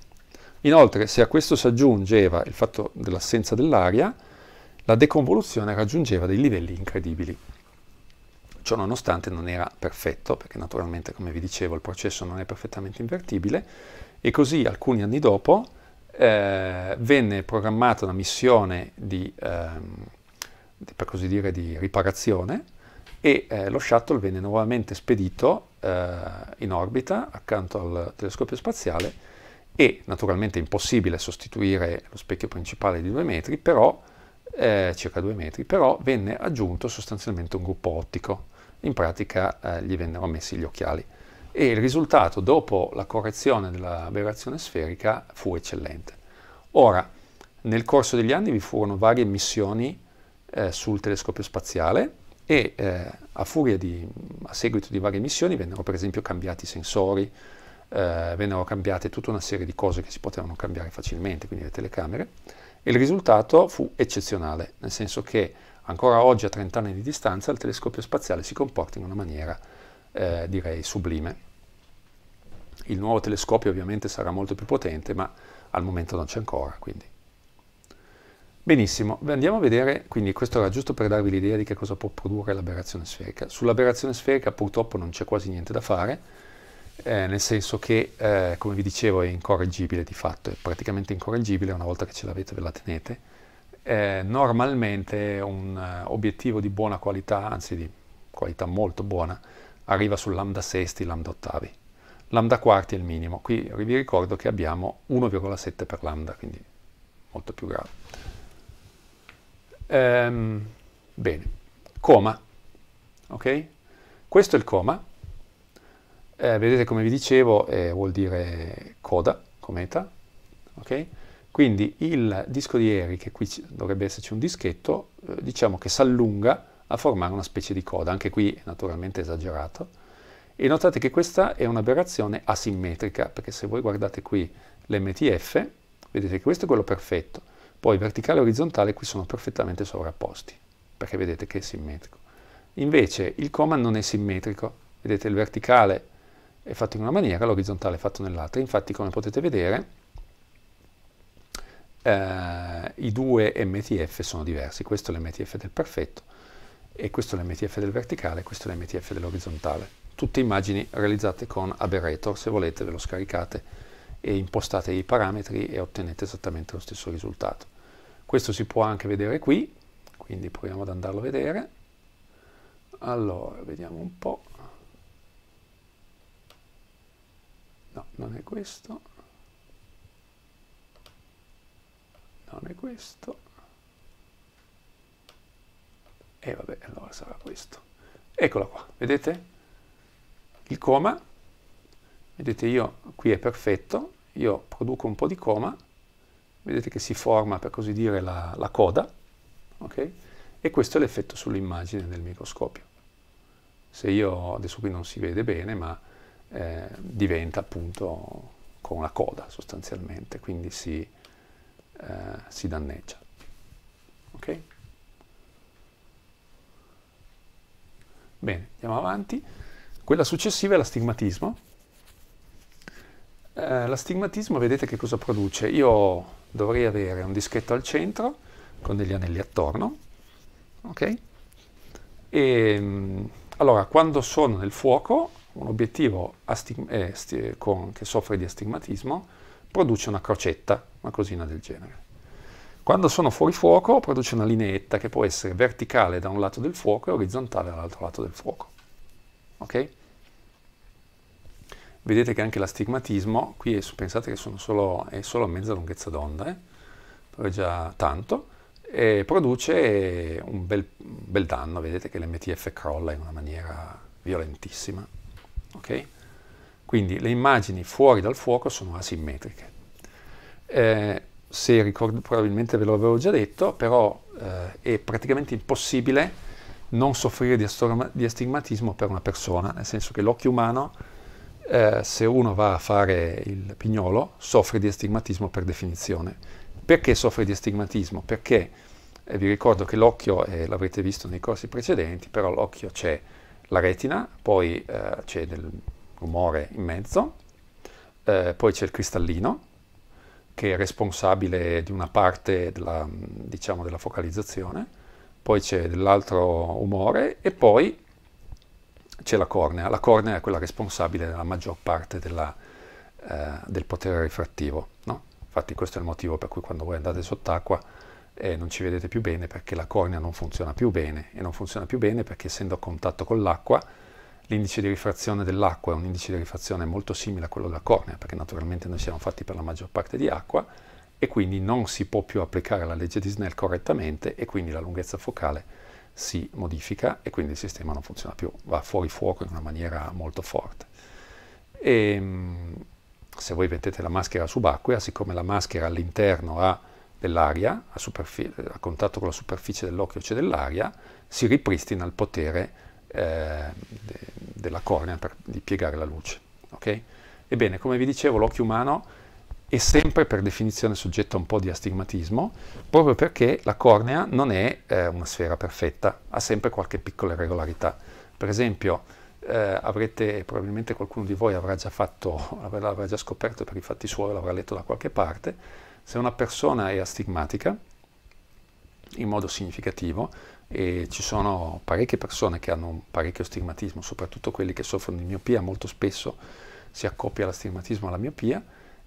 Inoltre, se a questo si aggiungeva il fatto dell'assenza dell'aria, la deconvoluzione raggiungeva dei livelli incredibili. Ciò nonostante non era perfetto, perché naturalmente, come vi dicevo, il processo non è perfettamente invertibile, e così alcuni anni dopo eh, venne programmata una missione di, ehm, di, per così dire, di riparazione e eh, lo shuttle venne nuovamente spedito eh, in orbita accanto al telescopio spaziale e naturalmente è impossibile sostituire lo specchio principale di due metri, però, eh, circa due metri, però venne aggiunto sostanzialmente un gruppo ottico, in pratica eh, gli vennero messi gli occhiali e il risultato dopo la correzione della variazione sferica fu eccellente. Ora, nel corso degli anni vi furono varie missioni eh, sul telescopio spaziale e eh, a furia di, a seguito di varie missioni vennero per esempio cambiati i sensori, eh, vennero cambiate tutta una serie di cose che si potevano cambiare facilmente, quindi le telecamere, e il risultato fu eccezionale, nel senso che ancora oggi a 30 anni di distanza il telescopio spaziale si comporta in una maniera eh, direi sublime. Il nuovo telescopio ovviamente sarà molto più potente, ma al momento non c'è ancora, quindi. Benissimo, andiamo a vedere, quindi questo era giusto per darvi l'idea di che cosa può produrre l'aberrazione sferica. Sull'aberrazione sferica purtroppo non c'è quasi niente da fare, eh, nel senso che, eh, come vi dicevo, è incorreggibile di fatto, è praticamente incorreggibile, una volta che ce l'avete ve la tenete. Eh, normalmente un eh, obiettivo di buona qualità, anzi di qualità molto buona, arriva su lambda sesti, lambda ottavi. Lambda quarti è il minimo, qui vi ricordo che abbiamo 1,7 per lambda, quindi molto più grave. Ehm, bene, coma, ok? Questo è il coma, eh, vedete come vi dicevo eh, vuol dire coda, cometa, ok? Quindi il disco di Eri, che qui dovrebbe esserci un dischetto, eh, diciamo che si allunga a formare una specie di coda, anche qui naturalmente esagerato. E notate che questa è un'aberrazione asimmetrica, perché se voi guardate qui l'MTF, vedete che questo è quello perfetto, poi verticale e orizzontale qui sono perfettamente sovrapposti, perché vedete che è simmetrico. Invece il coma non è simmetrico, vedete il verticale è fatto in una maniera, l'orizzontale è fatto nell'altra, infatti come potete vedere eh, i due MTF sono diversi, questo è l'MTF del perfetto, e questo è l'MTF del verticale, questo è l'MTF dell'orizzontale. Tutte immagini realizzate con Aberrator, se volete ve lo scaricate e impostate i parametri e ottenete esattamente lo stesso risultato. Questo si può anche vedere qui, quindi proviamo ad andarlo a vedere. Allora, vediamo un po'. No, non è questo. Non è questo. E vabbè, allora sarà questo. Eccola qua, vedete? Il coma, vedete io, qui è perfetto, io produco un po' di coma, vedete che si forma per così dire la, la coda, ok? E questo è l'effetto sull'immagine del microscopio. Se io, adesso qui non si vede bene, ma eh, diventa appunto con la coda sostanzialmente, quindi si, eh, si danneggia. Okay? Bene, andiamo avanti. Quella successiva è l'astigmatismo. Eh, l'astigmatismo, vedete che cosa produce? Io dovrei avere un dischetto al centro con degli anelli attorno, ok? E, mm, allora, quando sono nel fuoco, un obiettivo eh, con, che soffre di astigmatismo produce una crocetta, una cosina del genere. Quando sono fuori fuoco produce una lineetta che può essere verticale da un lato del fuoco e orizzontale dall'altro lato del fuoco. Ok? Vedete che anche l'astigmatismo, qui è, pensate che solo, è solo a mezza lunghezza d'onda, eh? però è già tanto, e produce un bel, bel danno, vedete che l'MTF crolla in una maniera violentissima. Okay? Quindi le immagini fuori dal fuoco sono asimmetriche. Eh, se ricordo probabilmente ve l'avevo già detto, però eh, è praticamente impossibile non soffrire di, di, astigmatismo per una persona, nel senso che l'occhio umano, eh, se uno va a fare il pignolo, soffre di astigmatismo per definizione. Perché soffre di astigmatismo? Perché eh, vi ricordo che l'occhio, eh, l'avrete visto nei corsi precedenti, però l'occhio c'è la retina, poi eh, c'è del rumore in mezzo, eh, poi c'è il cristallino, che è responsabile di una parte della, diciamo, della focalizzazione, poi c'è dell'altro umore e poi c'è la cornea. La cornea è quella responsabile della maggior parte della, eh, del potere rifrattivo. No? Infatti questo è il motivo per cui quando voi andate sott'acqua eh, non ci vedete più bene perché la cornea non funziona più bene e non funziona più bene perché essendo a contatto con l'acqua L'indice di rifrazione dell'acqua è un indice di rifrazione molto simile a quello della cornea, perché naturalmente noi siamo fatti per la maggior parte di acqua e quindi non si può più applicare la legge di Snell correttamente e quindi la lunghezza focale si modifica e quindi il sistema non funziona più, va fuori fuoco in una maniera molto forte. E, ehm, se voi mettete la maschera subacquea, siccome la maschera all'interno ha dell'aria, a, a contatto con la superficie dell'occhio c'è cioè dell'aria, si ripristina il potere eh, de, della cornea per, di piegare la luce. Okay? Ebbene, come vi dicevo, l'occhio umano è sempre per definizione soggetto a un po' di astigmatismo, proprio perché la cornea non è eh, una sfera perfetta, ha sempre qualche piccola irregolarità. Per esempio, eh, avrete, probabilmente qualcuno di voi avrà già fatto, l'avrà già scoperto per i fatti suoi, l'avrà letto da qualche parte, se una persona è astigmatica, in modo significativo, e ci sono parecchie persone che hanno parecchio stigmatismo, soprattutto quelli che soffrono di miopia, molto spesso si accoppia l'astigmatismo alla miopia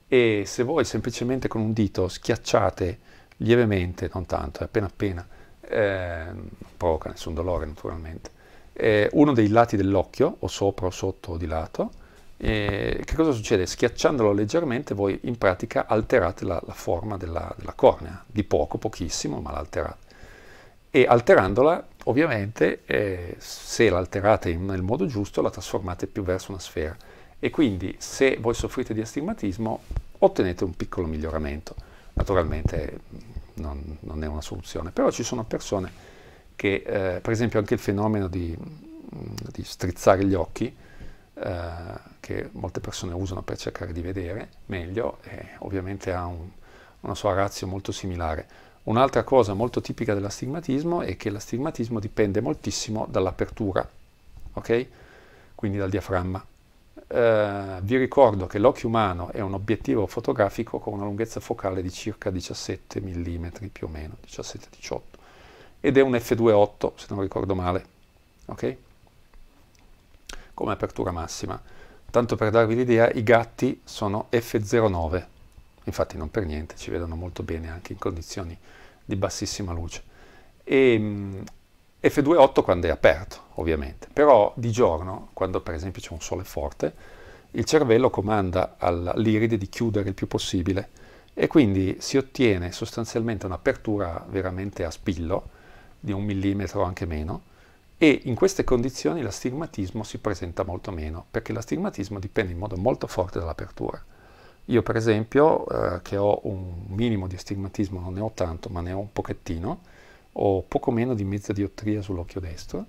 e se voi semplicemente con un dito schiacciate lievemente, non tanto, appena appena, eh, non provoca nessun dolore naturalmente, eh, uno dei lati dell'occhio, o sopra o sotto o di lato, eh, che cosa succede? Schiacciandolo leggermente voi in pratica alterate la, la forma della, della cornea, di poco, pochissimo, ma l'alterate e alterandola ovviamente eh, se l'alterate nel modo giusto la trasformate più verso una sfera e quindi se voi soffrite di astigmatismo ottenete un piccolo miglioramento. Naturalmente mm, non, non è una soluzione, però ci sono persone che eh, per esempio anche il fenomeno di, mm, di strizzare gli occhi eh, che molte persone usano per cercare di vedere meglio eh, ovviamente ha un, una sua razio molto similare. Un'altra cosa molto tipica dell'astigmatismo è che l'astigmatismo dipende moltissimo dall'apertura, ok? quindi dal diaframma. Eh, vi ricordo che l'occhio umano è un obiettivo fotografico con una lunghezza focale di circa 17 mm più o meno, 17-18, ed è un f2.8 se non ricordo male, ok? come apertura massima. Tanto per darvi l'idea, i gatti sono f09, infatti non per niente ci vedono molto bene anche in condizioni di bassissima luce. E, mm, F2.8 quando è aperto, ovviamente, però di giorno, quando per esempio c'è un sole forte, il cervello comanda all'iride di chiudere il più possibile e quindi si ottiene sostanzialmente un'apertura veramente a spillo, di un millimetro o anche meno, e in queste condizioni l'astigmatismo si presenta molto meno, perché l'astigmatismo dipende in modo molto forte dall'apertura. Io per esempio, eh, che ho un minimo di astigmatismo, non ne ho tanto, ma ne ho un pochettino, ho poco meno di mezza diottria sull'occhio destro,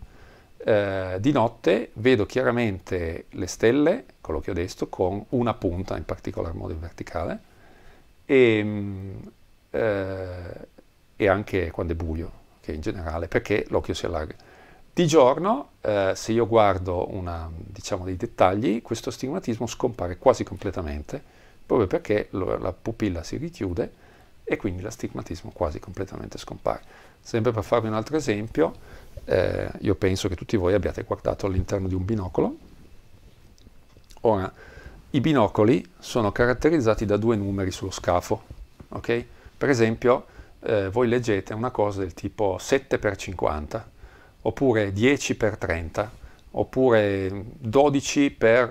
eh, di notte vedo chiaramente le stelle con l'occhio destro, con una punta, in particolar modo in verticale, e, mm, eh, e anche quando è buio, che in generale, perché l'occhio si allarga. Di giorno, eh, se io guardo una, diciamo, dei dettagli, questo astigmatismo scompare quasi completamente, proprio perché la pupilla si richiude e quindi l'astigmatismo quasi completamente scompare. Sempre per farvi un altro esempio, eh, io penso che tutti voi abbiate guardato all'interno di un binocolo. Ora, i binocoli sono caratterizzati da due numeri sullo scafo, ok? Per esempio, eh, voi leggete una cosa del tipo 7x50, oppure 10x30, oppure 12 x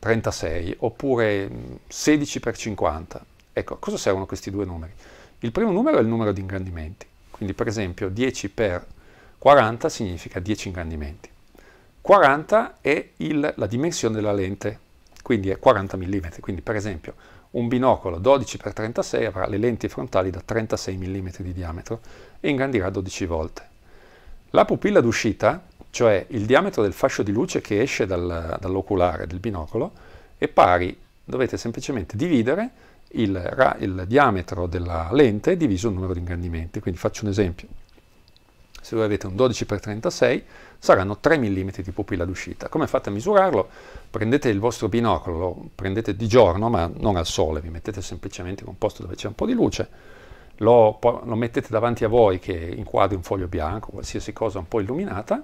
36 oppure 16 per 50. Ecco, cosa servono questi due numeri? Il primo numero è il numero di ingrandimenti, quindi per esempio 10 per 40 significa 10 ingrandimenti. 40 è il, la dimensione della lente, quindi è 40 mm, quindi per esempio un binocolo 12x36 avrà le lenti frontali da 36 mm di diametro e ingrandirà 12 volte. La pupilla d'uscita cioè il diametro del fascio di luce che esce dal, dall'oculare del binocolo è pari, dovete semplicemente dividere il, il, diametro della lente diviso il numero di ingrandimenti. Quindi faccio un esempio. Se voi avete un 12x36 saranno 3 mm di pupilla d'uscita. Come fate a misurarlo? Prendete il vostro binocolo, lo prendete di giorno ma non al sole, vi mettete semplicemente in un posto dove c'è un po' di luce, lo, lo mettete davanti a voi che inquadri un foglio bianco, qualsiasi cosa un po' illuminata,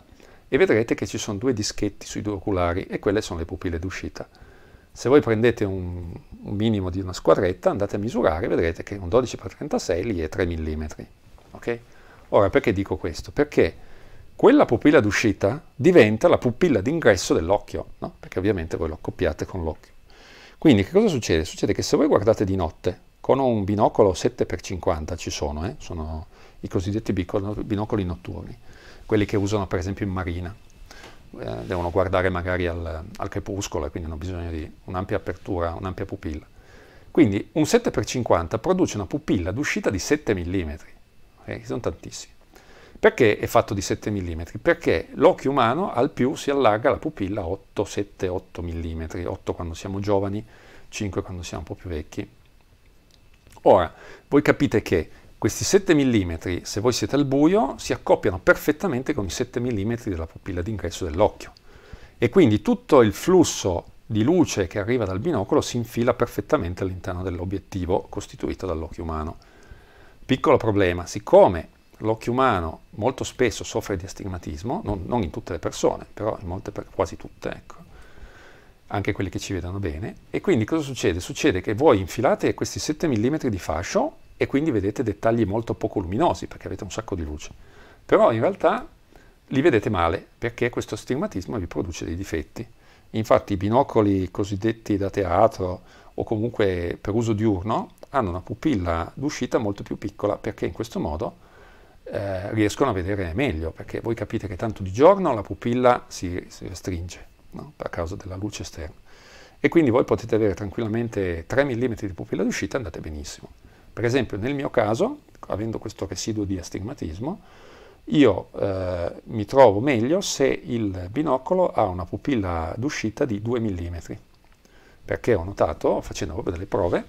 e vedrete che ci sono due dischetti sui due oculari e quelle sono le pupille d'uscita. Se voi prendete un, un minimo di una squadretta andate a misurare vedrete che un 12x36 lì è 3 mm. Okay? Ora perché dico questo? Perché quella pupilla d'uscita diventa la pupilla d'ingresso dell'occhio, no? perché ovviamente voi lo accoppiate con l'occhio. Quindi che cosa succede? Succede che se voi guardate di notte con un binocolo 7x50 ci sono, eh? sono i cosiddetti binocoli notturni quelli che usano per esempio in marina. Eh, devono guardare magari al, al crepuscolo e quindi hanno bisogno di un'ampia apertura, un'ampia pupilla. Quindi un 7x50 produce una pupilla d'uscita di 7 mm, okay? sono tantissimi. Perché è fatto di 7 mm? Perché l'occhio umano al più si allarga la pupilla 8, 7, 8 mm, 8 quando siamo giovani, 5 quando siamo un po' più vecchi. Ora, voi capite che questi 7 mm, se voi siete al buio, si accoppiano perfettamente con i 7 mm della pupilla d'ingresso dell'occhio e quindi tutto il flusso di luce che arriva dal binocolo si infila perfettamente all'interno dell'obiettivo costituito dall'occhio umano. Piccolo problema, siccome l'occhio umano molto spesso soffre di astigmatismo, non, non in tutte le persone, però in molte, quasi tutte, ecco, anche quelli che ci vedono bene, e quindi cosa succede? Succede che voi infilate questi 7 mm di fascio e quindi vedete dettagli molto poco luminosi perché avete un sacco di luce. Però in realtà li vedete male perché questo stigmatismo vi produce dei difetti. Infatti i binocoli cosiddetti da teatro o comunque per uso diurno hanno una pupilla d'uscita molto più piccola perché in questo modo eh, riescono a vedere meglio, perché voi capite che tanto di giorno la pupilla si, si restringe no? a causa della luce esterna. E quindi voi potete avere tranquillamente 3 mm di pupilla d'uscita e andate benissimo. Per esempio nel mio caso, avendo questo residuo di astigmatismo, io eh, mi trovo meglio se il binocolo ha una pupilla d'uscita di 2 mm, perché ho notato, facendo proprio delle prove,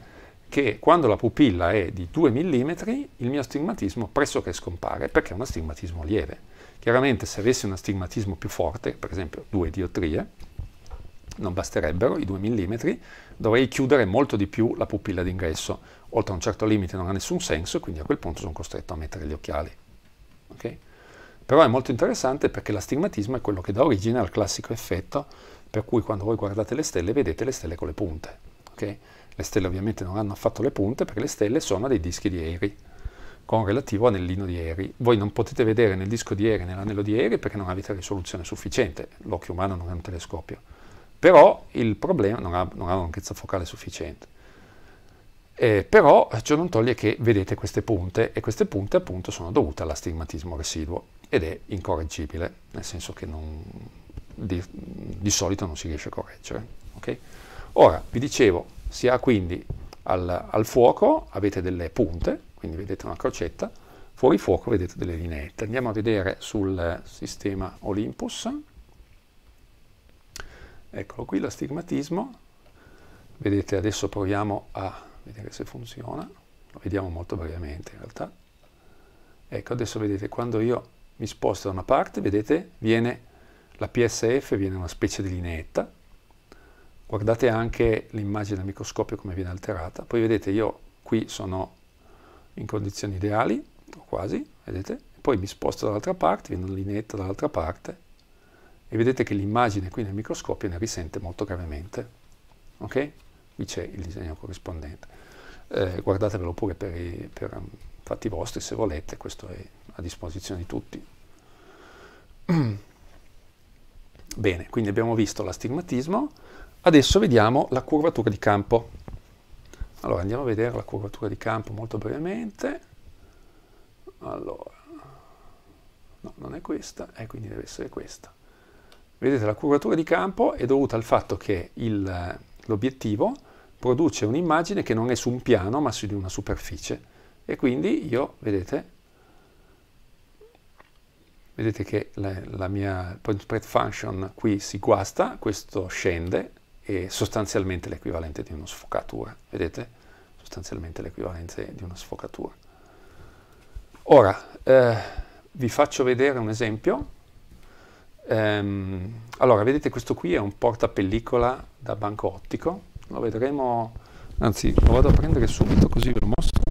che quando la pupilla è di 2 mm il mio astigmatismo pressoché scompare, perché è un astigmatismo lieve. Chiaramente se avessi un astigmatismo più forte, per esempio due diottrie, non basterebbero i 2 mm, dovrei chiudere molto di più la pupilla d'ingresso oltre a un certo limite non ha nessun senso quindi a quel punto sono costretto a mettere gli occhiali. Okay? Però è molto interessante perché l'astigmatismo è quello che dà origine al classico effetto per cui quando voi guardate le stelle vedete le stelle con le punte. Okay? Le stelle ovviamente non hanno affatto le punte perché le stelle sono dei dischi di aerei con relativo anellino di aerei. Voi non potete vedere nel disco di Airy, nell'anello di aerei perché non avete risoluzione sufficiente, l'occhio umano non è un telescopio. Però il problema non ha, non ha una lunghezza focale sufficiente. Eh, però ciò non toglie che vedete queste punte e queste punte appunto sono dovute all'astigmatismo residuo ed è incorreggibile, nel senso che non, di, di, solito non si riesce a correggere. Okay? Ora, vi dicevo, si ha quindi al, al, fuoco, avete delle punte, quindi vedete una crocetta, fuori fuoco vedete delle lineette. Andiamo a vedere sul sistema Olympus, eccolo qui l'astigmatismo, vedete adesso proviamo a vedete se funziona, lo vediamo molto brevemente in realtà. Ecco, adesso vedete, quando io mi sposto da una parte, vedete, viene la PSF, viene una specie di lineetta. Guardate anche l'immagine al microscopio come viene alterata. Poi vedete, io qui sono in condizioni ideali, quasi, vedete? Poi mi sposto dall'altra parte, viene una lineetta dall'altra parte, e vedete che l'immagine qui nel microscopio ne risente molto gravemente. Ok? qui c'è il disegno corrispondente. Eh, guardatevelo pure per, i, per ehm, fatti vostri se volete, questo è a disposizione di tutti. Bene, quindi abbiamo visto l'astigmatismo, adesso vediamo la curvatura di campo. Allora andiamo a vedere la curvatura di campo molto brevemente. Allora, no, non è questa, e eh, quindi deve essere questa. Vedete, la curvatura di campo è dovuta al fatto che eh, l'obiettivo produce un'immagine che non è su un piano ma su di una superficie e quindi io, vedete, vedete che la, la mia point spread function qui si guasta, questo scende e sostanzialmente l'equivalente di una sfocatura, vedete? Sostanzialmente l'equivalente di una sfocatura. Ora, eh, vi faccio vedere un esempio. Ehm, allora, vedete questo qui è un portapellicola da banco ottico, lo vedremo, anzi lo vado a prendere subito così ve lo mostro.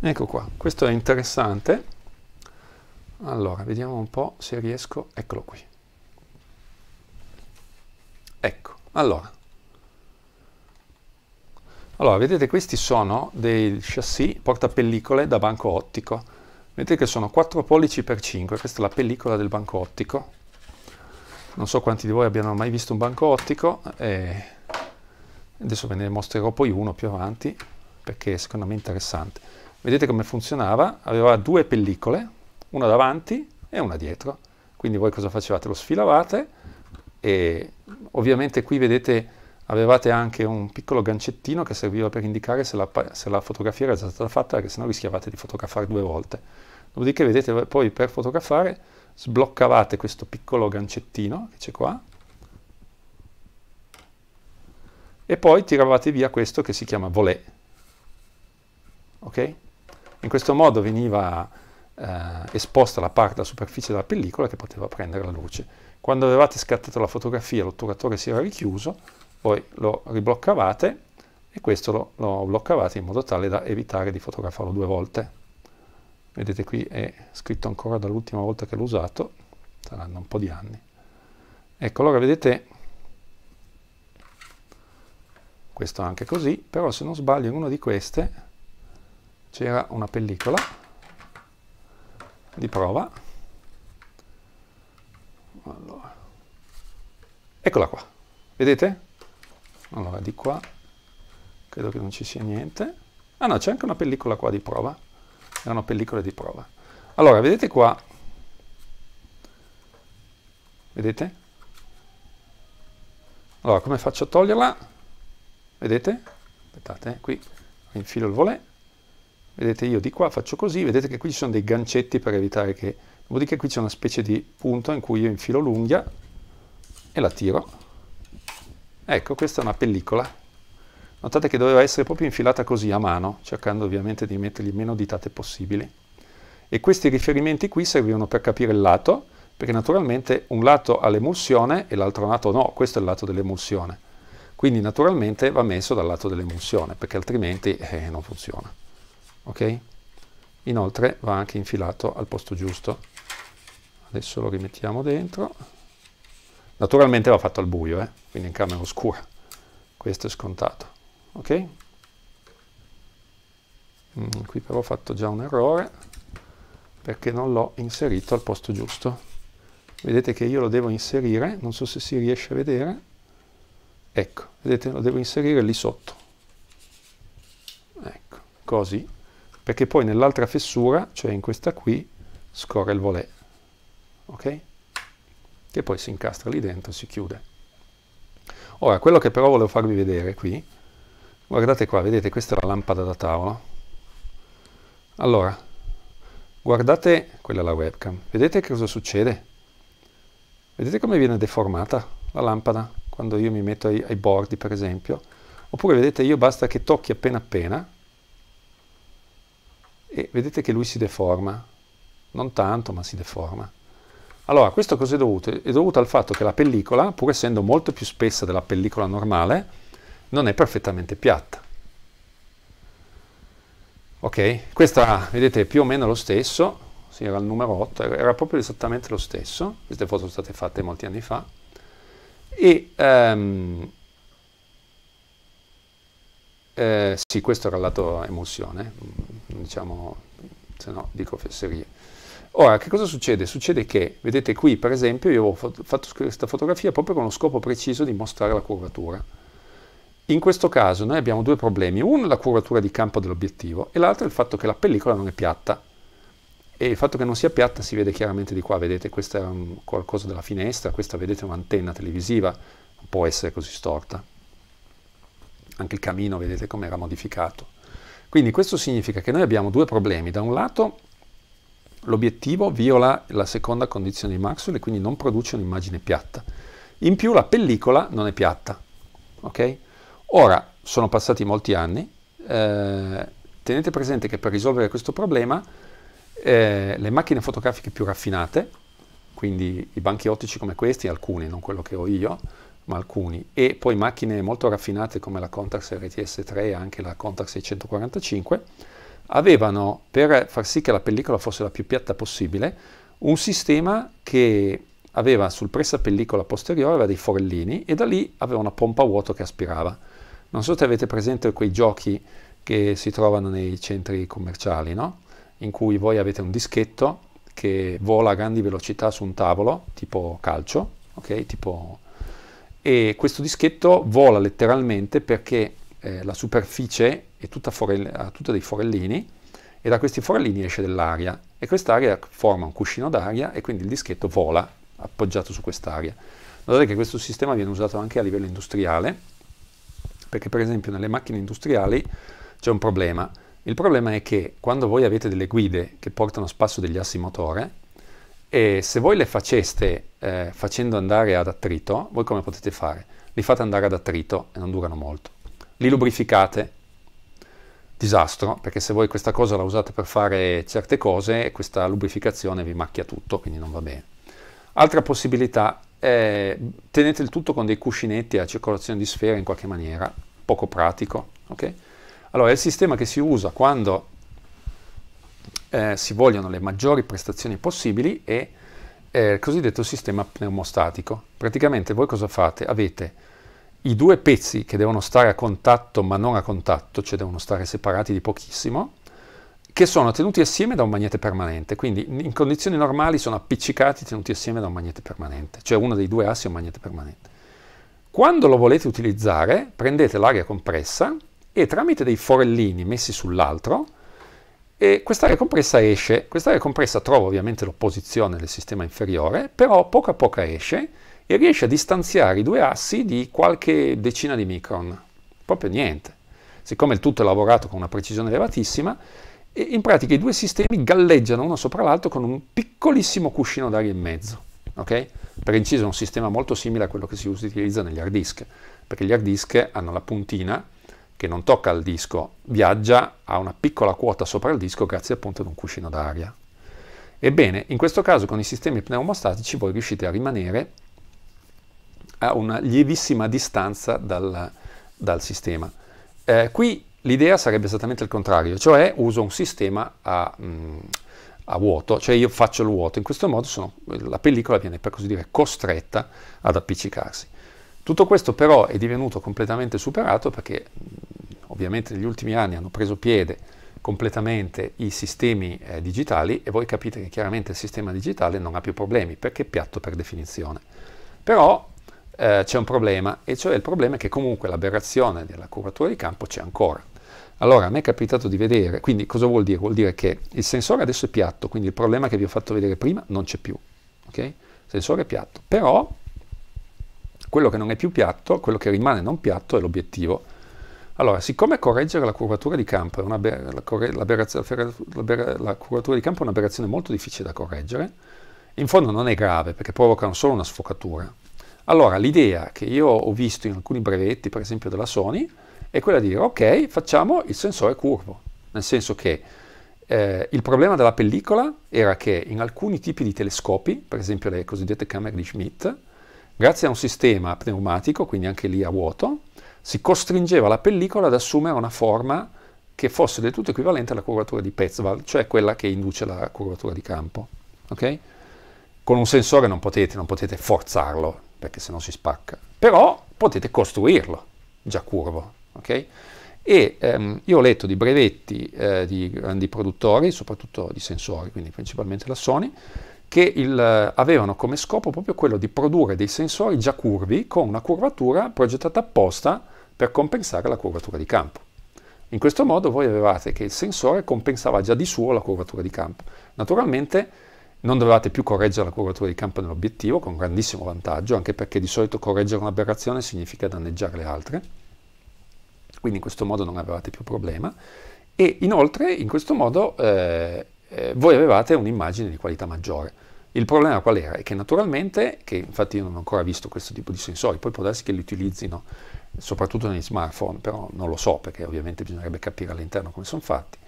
Ecco qua, questo è interessante. Allora, vediamo un po' se riesco, eccolo qui. Ecco, allora, allora, vedete, questi sono dei chassis portapellicole da banco ottico. Vedete che sono 4 pollici per 5, questa è la pellicola del banco ottico. Non so quanti di voi abbiano mai visto un banco ottico, e adesso ve ne mostrerò poi uno più avanti, perché secondo me è interessante. Vedete come funzionava? Aveva due pellicole, una davanti e una dietro. Quindi voi cosa facevate? Lo sfilavate e ovviamente qui vedete Avevate anche un piccolo gancettino che serviva per indicare se la, se la fotografia era già stata fatta, perché sennò rischiavate di fotografare due volte. Dopodiché vedete poi per fotografare sbloccavate questo piccolo gancettino che c'è qua e poi tiravate via questo che si chiama volé Ok? In questo modo veniva eh, esposta la parte, la superficie della pellicola che poteva prendere la luce. Quando avevate scattato la fotografia l'otturatore si era richiuso poi lo ribloccavate e questo lo, lo, bloccavate in modo tale da evitare di fotografarlo due volte. Vedete qui è scritto ancora dall'ultima volta che l'ho usato, saranno un po' di anni. Ecco, allora vedete, questo anche così, però se non sbaglio in una di queste c'era una pellicola di prova. Allora. Eccola qua, vedete? Allora, di qua credo che non ci sia niente. Ah no, c'è anche una pellicola qua di prova. Erano pellicole di prova. Allora, vedete qua. Vedete? Allora, come faccio a toglierla? Vedete? Aspettate, eh, qui infilo il volè Vedete, io di qua faccio così. Vedete che qui ci sono dei gancetti per evitare che... Dopodiché qui c'è una specie di punto in cui io infilo l'unghia e la tiro Ecco, questa è una pellicola. Notate che doveva essere proprio infilata così a mano, cercando ovviamente di mettergli meno ditate possibili. E questi riferimenti qui servivano per capire il lato, perché naturalmente un lato ha l'emulsione e l'altro lato no, questo è il lato dell'emulsione. Quindi naturalmente va messo dal lato dell'emulsione, perché altrimenti eh, non funziona. Ok? Inoltre va anche infilato al posto giusto. Adesso lo rimettiamo dentro. Naturalmente va fatto al buio, eh? quindi in camera oscura. Questo è scontato. Ok? Mm, qui però ho fatto già un errore perché non l'ho inserito al posto giusto. Vedete che io lo devo inserire, non so se si riesce a vedere. Ecco, vedete, lo devo inserire lì sotto. Ecco, così. Perché poi nell'altra fessura, cioè in questa qui, scorre il volet. Ok? che poi si incastra lì dentro e si chiude. Ora, quello che però volevo farvi vedere qui, guardate qua, vedete, questa è la lampada da tavola. Allora, guardate, quella è la webcam, vedete che cosa succede? Vedete come viene deformata la lampada quando io mi metto ai, ai bordi, per esempio? Oppure vedete, io basta che tocchi appena appena e vedete che lui si deforma. Non tanto, ma si deforma. Allora, questo cosa è dovuto? È dovuto al fatto che la pellicola, pur essendo molto più spessa della pellicola normale, non è perfettamente piatta. Ok? Questa, vedete, è più o meno lo stesso, sì, era il numero 8, era proprio esattamente lo stesso, queste foto sono state fatte molti anni fa, e... Um, eh, sì, questo era il lato emulsione, diciamo, se no dico fesserie. Ora, che cosa succede? Succede che, vedete qui per esempio, io ho fatto questa fotografia proprio con lo scopo preciso di mostrare la curvatura. In questo caso noi abbiamo due problemi, uno è la curvatura di campo dell'obiettivo e l'altro è il fatto che la pellicola non è piatta. E il fatto che non sia piatta si vede chiaramente di qua, vedete questa è un, qualcosa della finestra, questa vedete è un'antenna televisiva, non può essere così storta. Anche il camino vedete come era modificato. Quindi questo significa che noi abbiamo due problemi, da un lato l'obiettivo viola la seconda condizione di Maxwell e quindi non produce un'immagine piatta. In più la pellicola non è piatta. Okay? Ora, sono passati molti anni, eh, tenete presente che per risolvere questo problema eh, le macchine fotografiche più raffinate, quindi i banchi ottici come questi, alcuni, non quello che ho io, ma alcuni, e poi macchine molto raffinate come la Contax RTS3 e anche la Contax 645, avevano, per far sì che la pellicola fosse la più piatta possibile, un sistema che aveva sul pressapellicola posteriore aveva dei forellini e da lì aveva una pompa a vuoto che aspirava. Non so se avete presente quei giochi che si trovano nei centri commerciali, no? in cui voi avete un dischetto che vola a grandi velocità su un tavolo, tipo calcio, ok? Tipo... E questo dischetto vola letteralmente perché eh, la superficie è tutta, forelle, ha tutta dei forellini e da questi forellini esce dell'aria e quest'aria forma un cuscino d'aria e quindi il dischetto vola appoggiato su quest'aria. Notate che questo sistema viene usato anche a livello industriale, perché per esempio nelle macchine industriali c'è un problema. Il problema è che quando voi avete delle guide che portano a spasso degli assi motore, e se voi le faceste eh, facendo andare ad attrito, voi come potete fare? Li fate andare ad attrito e non durano molto li lubrificate. Disastro, perché se voi questa cosa la usate per fare certe cose, questa lubrificazione vi macchia tutto, quindi non va bene. Altra possibilità è tenete il tutto con dei cuscinetti a circolazione di sfera in qualche maniera, poco pratico. Okay? Allora, è il sistema che si usa quando eh, si vogliono le maggiori prestazioni possibili e eh, il cosiddetto sistema pneumostatico. Praticamente voi cosa fate? Avete i due pezzi che devono stare a contatto ma non a contatto, cioè devono stare separati di pochissimo, che sono tenuti assieme da un magnete permanente, quindi in condizioni normali sono appiccicati tenuti assieme da un magnete permanente, cioè uno dei due assi è un magnete permanente. Quando lo volete utilizzare, prendete l'aria compressa e tramite dei forellini messi sull'altro, e quest'aria compressa esce, quest'aria compressa trova ovviamente l'opposizione del sistema inferiore, però poco a poco esce e riesce a distanziare i due assi di qualche decina di micron, proprio niente. Siccome il tutto è lavorato con una precisione elevatissima, in pratica i due sistemi galleggiano uno sopra l'altro con un piccolissimo cuscino d'aria in mezzo. Okay? Per inciso è un sistema molto simile a quello che si utilizza negli hard disk, perché gli hard disk hanno la puntina che non tocca il disco, viaggia a una piccola quota sopra il disco grazie appunto ad un cuscino d'aria. Ebbene, in questo caso con i sistemi pneumostatici voi riuscite a rimanere a una lievissima distanza dal, dal sistema. Eh, qui l'idea sarebbe esattamente il contrario, cioè uso un sistema a, mh, mm, a, vuoto, cioè io faccio il vuoto, in questo modo sono, la pellicola viene per così dire costretta ad appiccicarsi. Tutto questo però è divenuto completamente superato perché mm, ovviamente negli ultimi anni hanno preso piede completamente i sistemi eh, digitali e voi capite che chiaramente il sistema digitale non ha più problemi perché è piatto per definizione. Però eh, c'è un problema, e cioè il problema è che comunque l'aberrazione della curvatura di campo c'è ancora. Allora, a me è capitato di vedere, quindi cosa vuol dire? Vuol dire che il sensore adesso è piatto, quindi il problema che vi ho fatto vedere prima non c'è più, ok? Il sensore è piatto, però quello che non è più piatto, quello che rimane non piatto è l'obiettivo. Allora, siccome correggere la curvatura di campo è una la, la curvatura di campo è un'aberrazione molto difficile da correggere, in fondo non è grave perché provocano solo una sfocatura, allora, l'idea che io ho visto in alcuni brevetti, per esempio della Sony, è quella di dire, ok, facciamo il sensore curvo, nel senso che eh, il problema della pellicola era che in alcuni tipi di telescopi, per esempio le cosiddette camere di Schmidt, grazie a un sistema pneumatico, quindi anche lì a vuoto, si costringeva la pellicola ad assumere una forma che fosse del tutto equivalente alla curvatura di Petzval, cioè quella che induce la curvatura di campo. Okay? Con un sensore non potete, non potete forzarlo, perché se no si spacca, però potete costruirlo già curvo, ok? E ehm, io ho letto di brevetti eh, di grandi produttori, soprattutto di sensori, quindi principalmente la Sony, che il, eh, avevano come scopo proprio quello di produrre dei sensori già curvi con una curvatura progettata apposta per compensare la curvatura di campo. In questo modo voi avevate che il sensore compensava già di suo la curvatura di campo. Naturalmente non dovevate più correggere la curvatura di campo nell'obiettivo, con grandissimo vantaggio, anche perché di solito correggere un'aberrazione significa danneggiare le altre, quindi in questo modo non avevate più problema, e inoltre in questo modo eh, eh voi avevate un'immagine di qualità maggiore. Il problema qual era? È che naturalmente, che infatti io non ho ancora visto questo tipo di sensori, poi può darsi che li utilizzino soprattutto negli smartphone, però non lo so perché ovviamente bisognerebbe capire all'interno come sono fatti,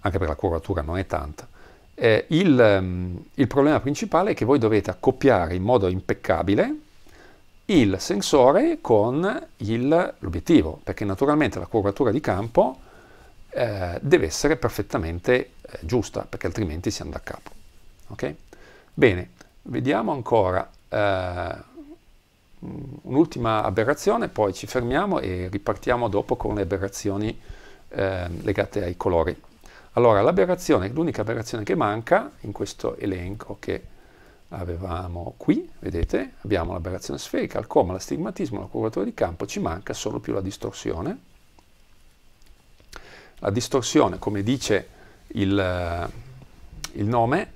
anche perché la curvatura non è tanta. Eh, il, ehm, il problema principale è che voi dovete accoppiare in modo impeccabile il sensore con il, l'obiettivo, perché naturalmente la curvatura di campo eh, deve essere perfettamente eh, giusta, perché altrimenti si anda a capo. Okay? Bene, vediamo ancora eh, un'ultima aberrazione, poi ci fermiamo e ripartiamo dopo con le aberrazioni ehm, legate ai colori. Allora, l'aberrazione, l'unica aberrazione che manca in questo elenco che avevamo qui, vedete, abbiamo l'aberrazione sferica, il coma, l'astigmatismo, la curvatura di campo, ci manca solo più la distorsione. La distorsione, come dice il, eh, il nome,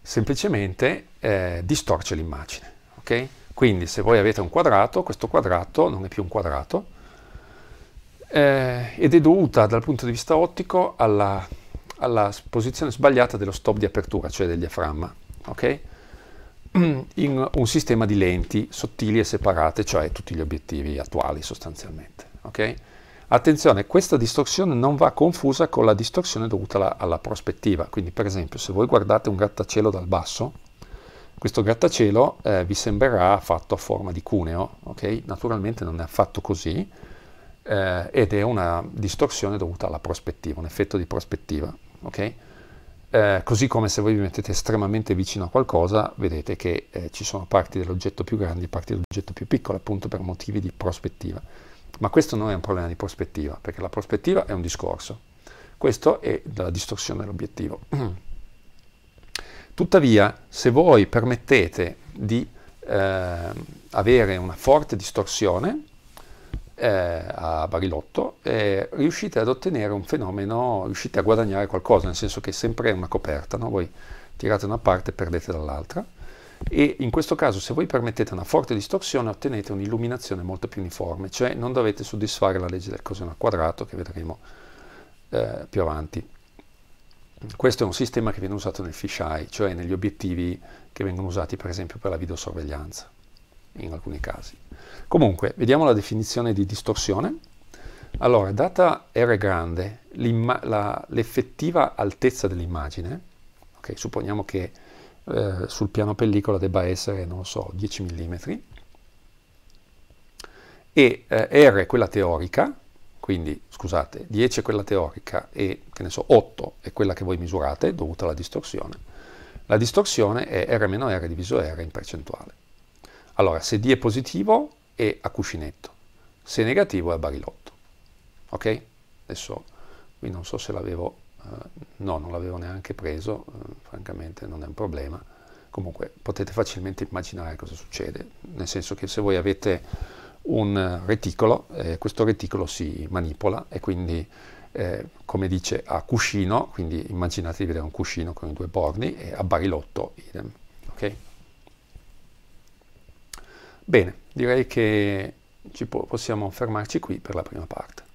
semplicemente eh, distorce l'immagine. Okay? Quindi se voi avete un quadrato, questo quadrato non è più un quadrato, eh, ed è dovuta dal punto di vista ottico alla alla posizione sbagliata dello stop di apertura, cioè del diaframma, okay? in un sistema di lenti sottili e separate, cioè tutti gli obiettivi attuali sostanzialmente. Okay? Attenzione, questa distorsione non va confusa con la distorsione dovuta alla, alla prospettiva, quindi per esempio se voi guardate un grattacielo dal basso, questo grattacielo eh, vi sembrerà fatto a forma di cuneo, okay? naturalmente non è affatto così eh, ed è una distorsione dovuta alla prospettiva, un effetto di prospettiva ok? Eh, così come se voi vi mettete estremamente vicino a qualcosa, vedete che eh, ci sono parti dell'oggetto più grandi e parti dell'oggetto più piccole, appunto per motivi di prospettiva. Ma questo non è un problema di prospettiva, perché la prospettiva è un discorso. Questo è la distorsione dell'obiettivo. Tuttavia, se voi permettete di eh, avere una forte distorsione, eh, a Barilotto, eh, riuscite ad ottenere un fenomeno, riuscite a guadagnare qualcosa, nel senso che sempre è una coperta, no? voi tirate da una parte e perdete dall'altra e in questo caso se voi permettete una forte distorsione ottenete un'illuminazione molto più uniforme, cioè non dovete soddisfare la legge del coseno al quadrato che vedremo eh, più avanti. Questo è un sistema che viene usato nel fisheye, cioè negli obiettivi che vengono usati per esempio per la videosorveglianza in alcuni casi. Comunque, vediamo la definizione di distorsione. Allora, data R grande, l'effettiva altezza dell'immagine, okay, supponiamo che eh, sul piano pellicola debba essere, non lo so, 10 mm, e eh, R è quella teorica, quindi scusate, 10 è quella teorica e che ne so, 8 è quella che voi misurate dovuta alla distorsione, la distorsione è R-R diviso R in percentuale. Allora, se D è positivo, e a Cuscinetto, se negativo è a Barilotto. Ok? Adesso qui non so se l'avevo, eh, no, non l'avevo neanche preso, eh, francamente non è un problema. Comunque potete facilmente immaginare cosa succede, nel senso che se voi avete un reticolo, eh, questo reticolo si manipola e quindi eh, come dice a cuscino, quindi immaginatevi di vedere un cuscino con i due borni e a barilotto idem. Okay? Bene, Direi che può, possiamo fermarci qui per la prima parte.